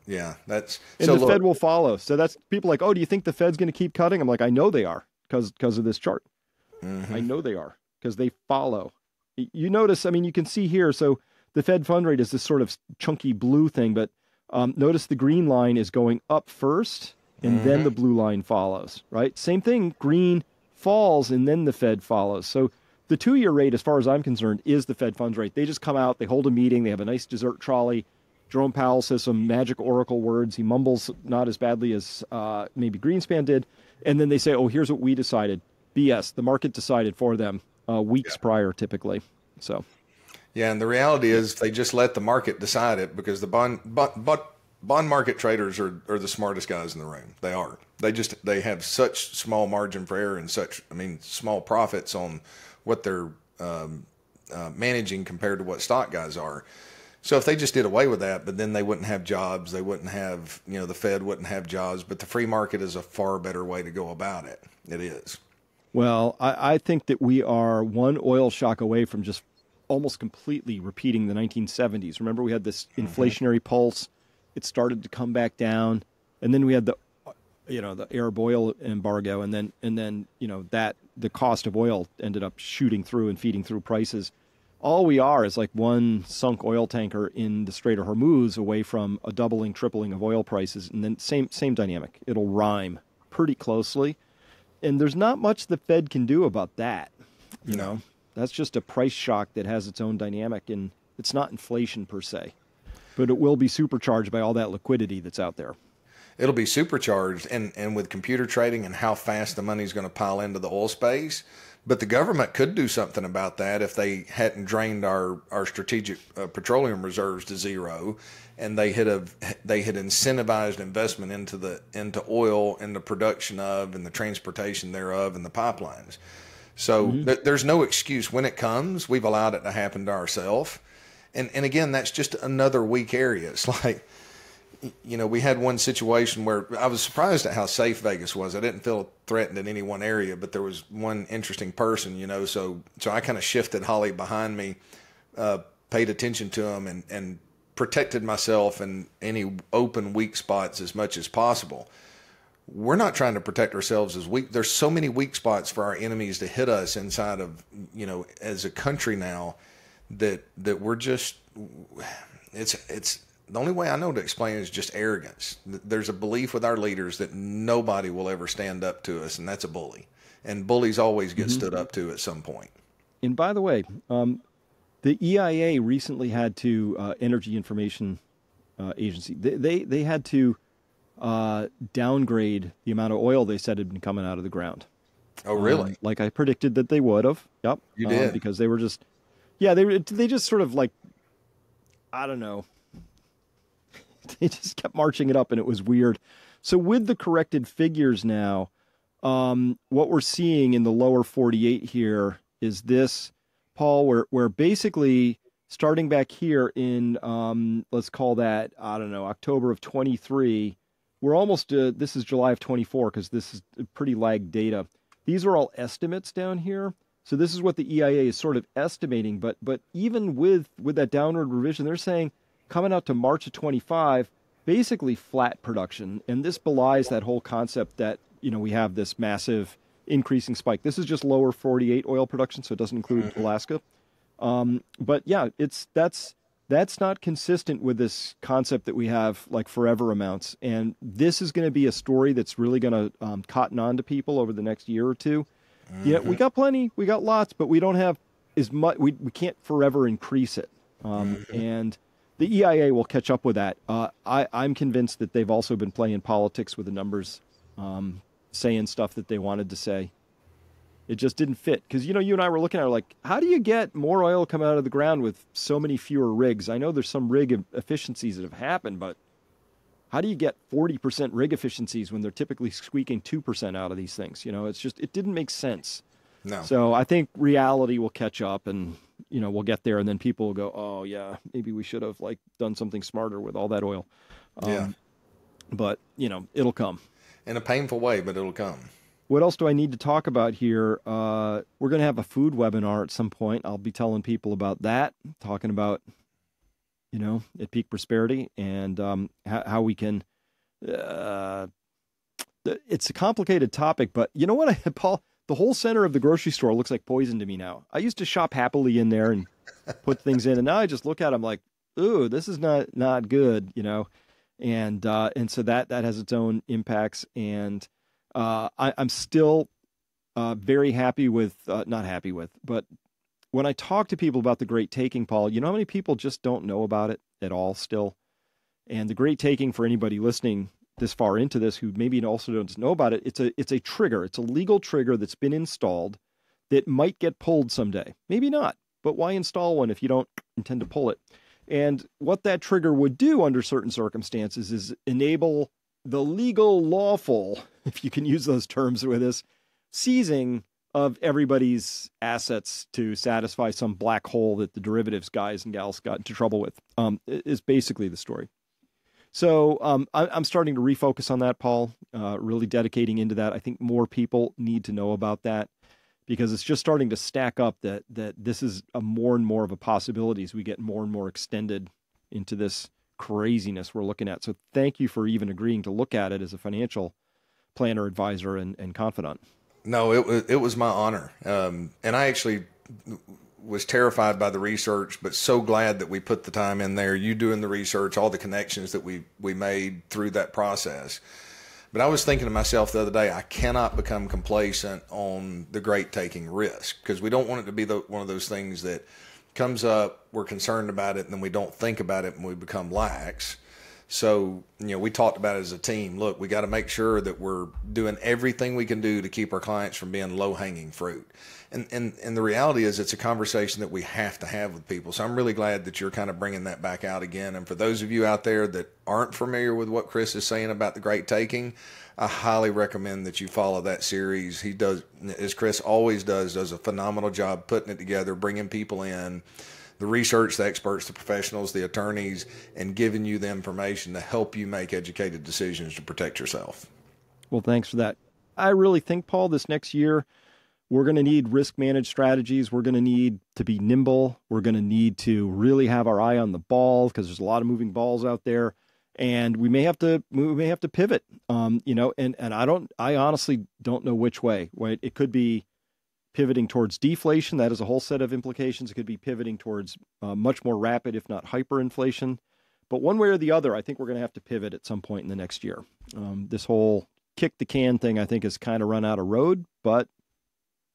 Yeah, that's and so the look, Fed will follow. So that's people like, oh, do you think the Fed's going to keep cutting? I'm like, I know they are because because of this chart. Mm-hmm. I know they are because they follow. You notice, I mean, you can see here. So the Fed fund rate is this sort of chunky blue thing, but um, notice the green line is going up first, and mm then mm-hmm. the blue line follows, right? Same thing, green falls, and then the Fed follows. So the two year rate, as far as I'm concerned, is the Fed funds rate. They just come out, they hold a meeting, they have a nice dessert trolley. Jerome Powell says some magic oracle words. He mumbles not as badly as uh, maybe Greenspan did. And then they say, oh, here's what we decided. BS. The market decided for them uh, weeks yeah. prior, typically. So. Yeah, and the reality is they just let the market decide it because the bond but but bond market traders are, are the smartest guys in the room. They are. They just they have such small margin for error and such I mean small profits on what they're um, uh, managing compared to what stock guys are. So if they just did away with that, but then they wouldn't have jobs, they wouldn't have you know the Fed wouldn't have jobs. But the free market is a far better way to go about it. It is. Well, I, I think that we are one oil shock away from just almost completely repeating the 1970s. Remember, we had this mm-hmm. inflationary pulse. It started to come back down, and then we had the, uh, you know, the Arab oil embargo, and then and then you know that the cost of oil ended up shooting through and feeding through prices. All we are is like one sunk oil tanker in the Strait of Hormuz away from a doubling, tripling of oil prices, and then same same dynamic. It'll rhyme pretty closely, and there's not much the Fed can do about that. You know. That's just a price shock that has its own dynamic, and it's not inflation per se, but it will be supercharged by all that liquidity that's out there. It'll be supercharged, and, and with computer trading and how fast the money's going to pile into the oil space. But the government could do something about that if they hadn't drained our, our strategic uh, petroleum reserves to zero, and they had have they had incentivized investment into the into oil and the production of and the transportation thereof and the pipelines. So mm-hmm. th- there's no excuse when it comes. We've allowed it to happen to ourselves. And and again, that's just another weak area. It's like you know, we had one situation where I was surprised at how safe Vegas was. I didn't feel threatened in any one area, but there was one interesting person, you know, so so I kind of shifted Holly behind me, uh, paid attention to him and and protected myself and any open weak spots as much as possible we're not trying to protect ourselves as weak. There's so many weak spots for our enemies to hit us inside of you know as a country now that that we're just it's it's the only way I know to explain is just arrogance. There's a belief with our leaders that nobody will ever stand up to us, and that's a bully. And bullies always get mm-hmm. stood up to at some point. And by the way, um, the EIA recently had to uh, Energy Information uh, Agency. They, they, they had to uh, downgrade the amount of oil they said had been coming out of the ground. Oh, really? Um, like I predicted that they would have. Yep. You um, did because they were just, yeah, they they just sort of like, I don't know. they just kept marching it up, and it was weird. So with the corrected figures now, um, what we're seeing in the lower 48 here is this, Paul, where where basically starting back here in um, let's call that I don't know October of 23 we're almost, uh, this is July of 24 because this is pretty lagged data. These are all estimates down here. So this is what the EIA is sort of estimating. But but even with with that downward revision, they're saying coming out to March of 25, basically flat production. And this belies that whole concept that you know we have this massive increasing spike. This is just lower 48 oil production, so it doesn't include mm-hmm. Alaska. Um, but yeah, it's that's that's not consistent with this concept that we have like forever amounts. And this is going to be a story that's really going to um, cotton on to people over the next year or 2 mm-hmm. Yeah, we mm-hmm. got plenty, we got lots, but we don't have as much. We we can't forever increase it. Um, mm-hmm. And the EIA will catch up with that. Uh, I I'm convinced that they've also been playing politics with the numbers, um, saying stuff that they wanted to say. It just didn't fit because you know you and I were looking at it like, how do you get more oil come out of the ground with so many fewer rigs? I know there's some rig efficiencies that have happened, but how do you get 40% rig efficiencies when they're typically squeaking 2% out of these things? You know, it's just it didn't make sense. No. So I think reality will catch up and you know, we'll get there and then people will go, "Oh yeah, maybe we should have like done something smarter with all that oil." Um, yeah. But, you know, it'll come. In a painful way, but it'll come what else do I need to talk about here? Uh, we're going to have a food webinar at some point. I'll be telling people about that, talking about, you know, at peak prosperity and um, how, how, we can. Uh, it's a complicated topic, but you know what, I, Paul? The whole center of the grocery store looks like poison to me now. I used to shop happily in there and put things in, and now I just look at them like, ooh, this is not not good, you know. And uh, and so that that has its own impacts and uh, I, am still uh, very happy with, uh, not happy with, but when I talk to people about the Great Taking, Paul, you know how many people just don't know about it at all still? And the Great Taking, for anybody listening this far into this who maybe also doesn't know about it, it's a it's a trigger. It's a legal trigger that's been installed that might get pulled someday. Maybe not, but why install one if you don't intend to pull it? And what that trigger would do under certain circumstances is enable the legal, lawful, if you can use those terms with this, seizing of everybody's assets to satisfy some black hole that the derivatives guys and gals got into trouble with um, is basically the story. So um, I, am starting to refocus on that, Paul. Uh, really dedicating into that. I think more people need to know about that because it's just starting to stack up that that this is a more and more of a possibility as we get more and more extended into this craziness we're looking at. So thank you for even agreeing to look at it as a financial planner, advisor, and, and confidant. No, it was it was my honor, um, and I actually was terrified by the research, but so glad that we put the time in there. You doing the research, all the connections that we we made through that process. But I was thinking to myself the other day, I cannot become complacent on the great taking risk because we don't want it to be the, one of those things that comes up, we're concerned about it, and then we don't think about it and we become lax. So, you know, we talked about it as a team. Look, we got to make sure that we're doing everything we can do to keep our clients from being low hanging fruit. And, and, and the reality is it's a conversation that we have to have with people. So I'm really glad that you're kind of bringing that back out again. And for those of you out there that aren't familiar with what Chris is saying about the great taking, I highly recommend that you follow that series. He does, as Chris always does, does a phenomenal job putting it together, bringing people in, the research, the experts, the professionals, the attorneys, and giving you the information to help you make educated decisions to protect yourself. Well, thanks for that. I really think, Paul, this next year, we're going to need risk managed strategies. We're going to need to be nimble. We're going to need to really have our eye on the ball because there's a lot of moving balls out there and we may have to we may have to pivot. Um, you know, and and I don't I honestly don't know which way. Right, it could be pivoting towards deflation. That is a whole set of implications. It could be pivoting towards uh, much more rapid, if not hyperinflation. But one way or the other, I think we're going to have to pivot at some point in the next year. Um, this whole kick the can thing, I think, has kind of run out of road, but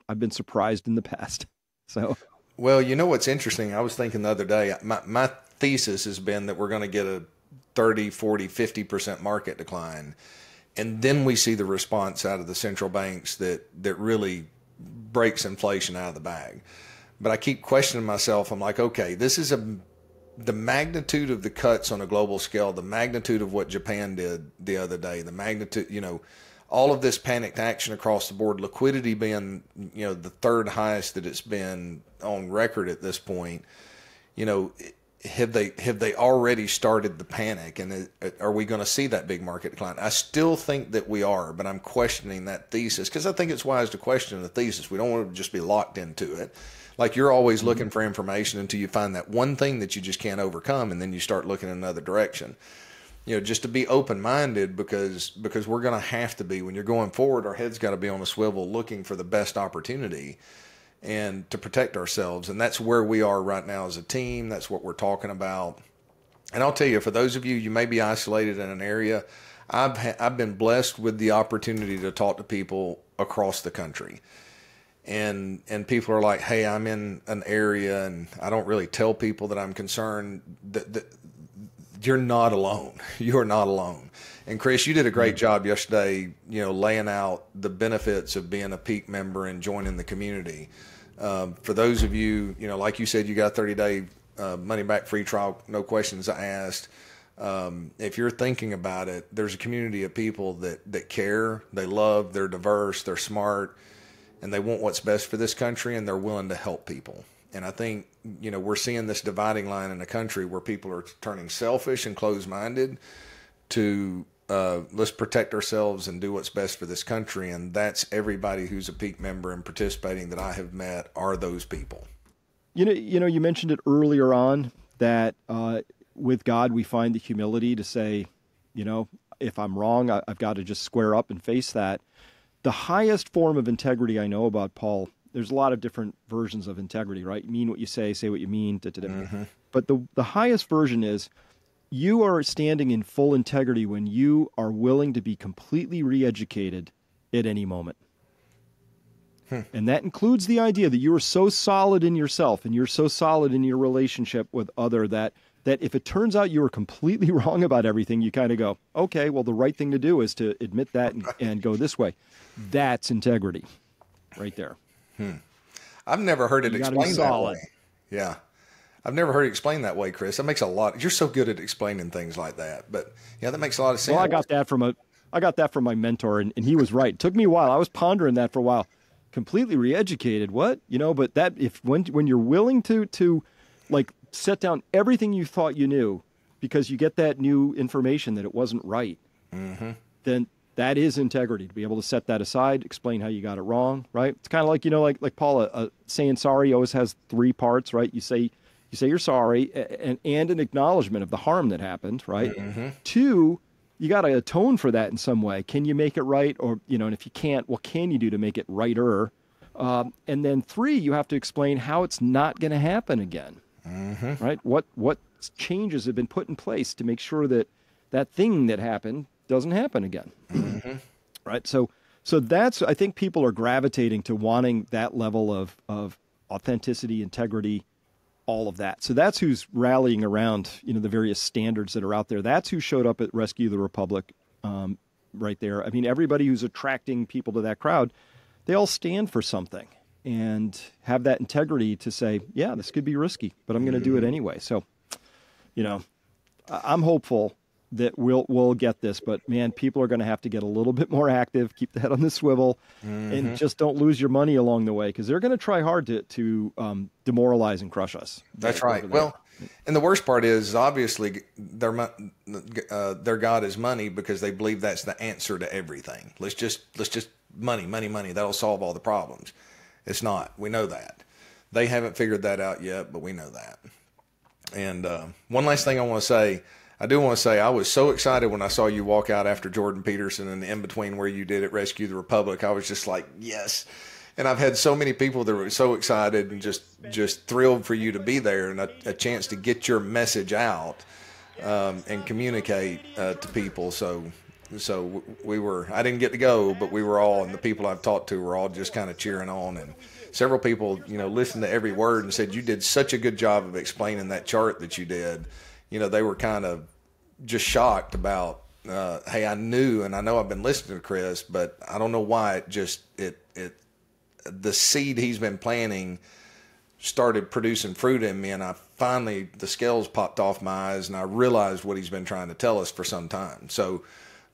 I've been surprised in the past. So, well, you know what's interesting? I was thinking the other day, my, my thesis has been that we're going to get a 30, 40, 50% market decline. And then we see the response out of the central banks that, that really breaks inflation out of the bag. But I keep questioning myself. I'm like, okay, this is a the magnitude of the cuts on a global scale, the magnitude of what Japan did the other day, the magnitude, you know, all of this panicked action across the board, liquidity being, you know, the third highest that it's been on record at this point, you know, have they have they already started the panic and are we going to see that big market decline i still think that we are but i'm questioning that thesis because i think it's wise to question the thesis we don't want to just be locked into it like you're always mm-hmm. looking for information until you find that one thing that you just can't overcome and then you start looking in another direction you know just to be open minded because because we're going to have to be when you're going forward our head's got to be on a swivel looking for the best opportunity and to protect ourselves. And that's where we are right now as a team. That's what we're talking about. And I'll tell you, for those of you, you may be isolated in an area. I've, ha- I've been blessed with the opportunity to talk to people across the country. And, and people are like, Hey, I'm in an area and I don't really tell people that I'm concerned that, that you're not alone. You are not alone. And Chris, you did a great mm-hmm. job yesterday, you know, laying out the benefits of being a peak member and joining the community. Um, for those of you, you know, like you said, you got a 30 day uh, money back free trial, no questions asked. Um, if you're thinking about it, there's a community of people that that care, they love, they're diverse, they're smart, and they want what's best for this country, and they're willing to help people. And I think you know we're seeing this dividing line in the country where people are turning selfish and closed minded to uh, let's protect ourselves and do what's best for this country. And that's everybody who's a peak member and participating that I have met are those people. You know, you know, you mentioned it earlier on that uh, with God we find the humility to say, you know, if I'm wrong, I, I've got to just square up and face that. The highest form of integrity I know about Paul. There's a lot of different versions of integrity, right? You mean what you say, say what you mean. Da, da, da. Mm-hmm. But the the highest version is you are standing in full integrity when you are willing to be completely re-educated at any moment. Hmm. And that includes the idea that you are so solid in yourself and you're so solid in your relationship with other that that if it turns out you were completely wrong about everything, you kind of go, okay, well, the right thing to do is to admit that and, and go this way. That's integrity right there. Hmm. I've never heard it you explained that way. Yeah. I've never heard it explained that way, Chris. That makes a lot. You're so good at explaining things like that. But yeah, that makes a lot of sense. Well, I got that from a I got that from my mentor, and, and he was right. It took me a while. I was pondering that for a while. Completely reeducated. What you know? But that if when when you're willing to to like set down everything you thought you knew because you get that new information that it wasn't right, mm-hmm. then that is integrity to be able to set that aside, explain how you got it wrong. Right? It's kind of like you know, like like Paula uh, saying sorry always has three parts. Right? You say you say you're sorry and, and an acknowledgement of the harm that happened, right? Mm-hmm. Two, you got to atone for that in some way. Can you make it right? Or, you know, and if you can't, what can you do to make it righter? Um, and then three, you have to explain how it's not going to happen again, mm-hmm. right? What, what changes have been put in place to make sure that that thing that happened doesn't happen again, mm-hmm. right? So, so that's, I think people are gravitating to wanting that level of, of authenticity, integrity, all of that. So that's who's rallying around, you know, the various standards that are out there. That's who showed up at Rescue the Republic, um, right there. I mean, everybody who's attracting people to that crowd, they all stand for something and have that integrity to say, yeah, this could be risky, but I'm going to do it mm-hmm. anyway. So, you know, I'm hopeful that we'll we'll get this. But man, people are going to have to get a little bit more active, keep the head on the swivel, mm-hmm. and just don't lose your money along the way because they're going to try hard to to um, demoralize and crush us. That's right. Well, and the worst part is obviously their uh, their god is money because they believe that's the answer to everything. Let's just let's just money, money, money. That'll solve all the problems. It's not. We know that. They haven't figured that out yet, but we know that. And uh, one last thing I want to say I do want to say I was so excited when I saw you walk out after Jordan Peterson and in between where you did at Rescue the Republic. I was just like, yes. And I've had so many people that were so excited and just just thrilled for you to be there and a, a chance to get your message out um, and communicate uh, to people. So so we were I didn't get to go, but we were all and the people I've talked to were all just kind of cheering on and several people you know listened to every word and said you did such a good job of explaining that chart that you did you know, they were kind of just shocked about, uh, hey, I knew, and I know I've been listening to Chris, but I don't know why it just it it the seed he's been planting started producing fruit in me, and I finally the scales popped off my eyes, and I realized what he's been trying to tell us for some time. So,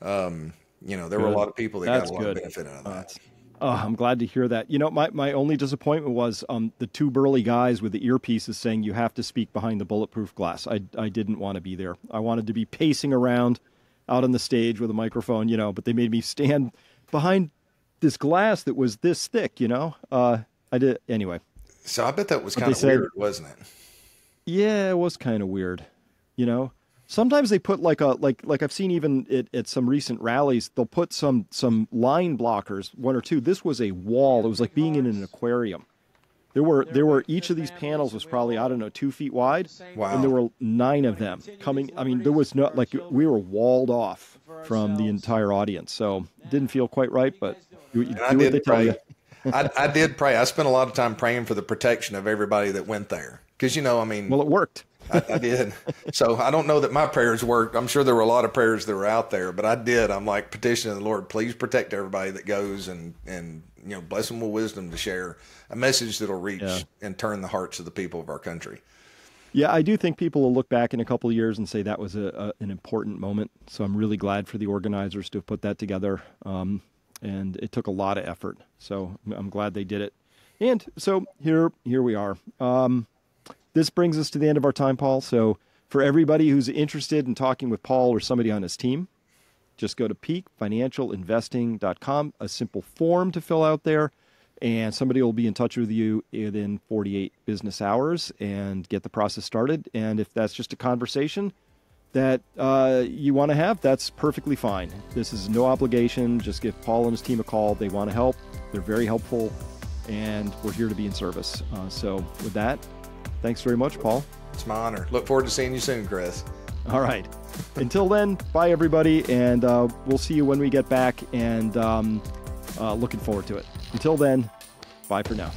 um, you know, there good. were a lot of people that That's got a lot good. of benefit out of that. Uh, Oh, I'm glad to hear that. You know, my, my only disappointment was um, the two burly guys with the earpieces saying you have to speak behind the bulletproof glass. I, I didn't want to be there. I wanted to be pacing around out on the stage with a microphone, you know, but they made me stand behind this glass that was this thick, you know. Uh, I did anyway. So I bet that was kind of weird, wasn't it? Yeah, it was kind of weird, you know sometimes they put like a like like I've seen even it, at some recent rallies they'll put some some line blockers one or two. This was a wall. It was like being in an aquarium. There were there were each of these panels was probably I don't know two feet wide. Wow. And there were nine of them coming. I mean there was no like we were walled off from the entire audience, so didn't feel quite right. But you, you do I what they pray. tell you. I, I did pray. I spent a lot of time praying for the protection of everybody that went there because you know I mean well it worked. I, I did. so I don't know that my prayers worked. I'm sure there were a lot of prayers that were out there, but I did. I'm like petitioning the Lord, please protect everybody that goes and and you know bless them with wisdom to share a message that'll reach yeah. and turn the hearts of the people of our country. Yeah, I do think people will look back in a couple of years and say that was a, a, an important moment. So I'm really glad for the organizers to have put that together. Um, and it took a lot of effort. So I'm glad they did it. And so here, here we are. Um, this brings us to the end of our time, Paul. So for everybody who's interested in talking with Paul or somebody on his team, just go to peakfinancialinvesting.com, a simple form to fill out there, and somebody will be in touch with you within 48 business hours and get the process started. And if that's just a conversation that uh, you want to have, that's perfectly fine. This is no obligation. Just give Paul and his team a call. They want to help, they're very helpful, and we're here to be in service. Uh, so, with that, Thanks very much, Paul. It's my honor. Look forward to seeing you soon, Chris. All right. Until then, bye, everybody. And uh, we'll see you when we get back. And um, uh, looking forward to it. Until then, bye for now.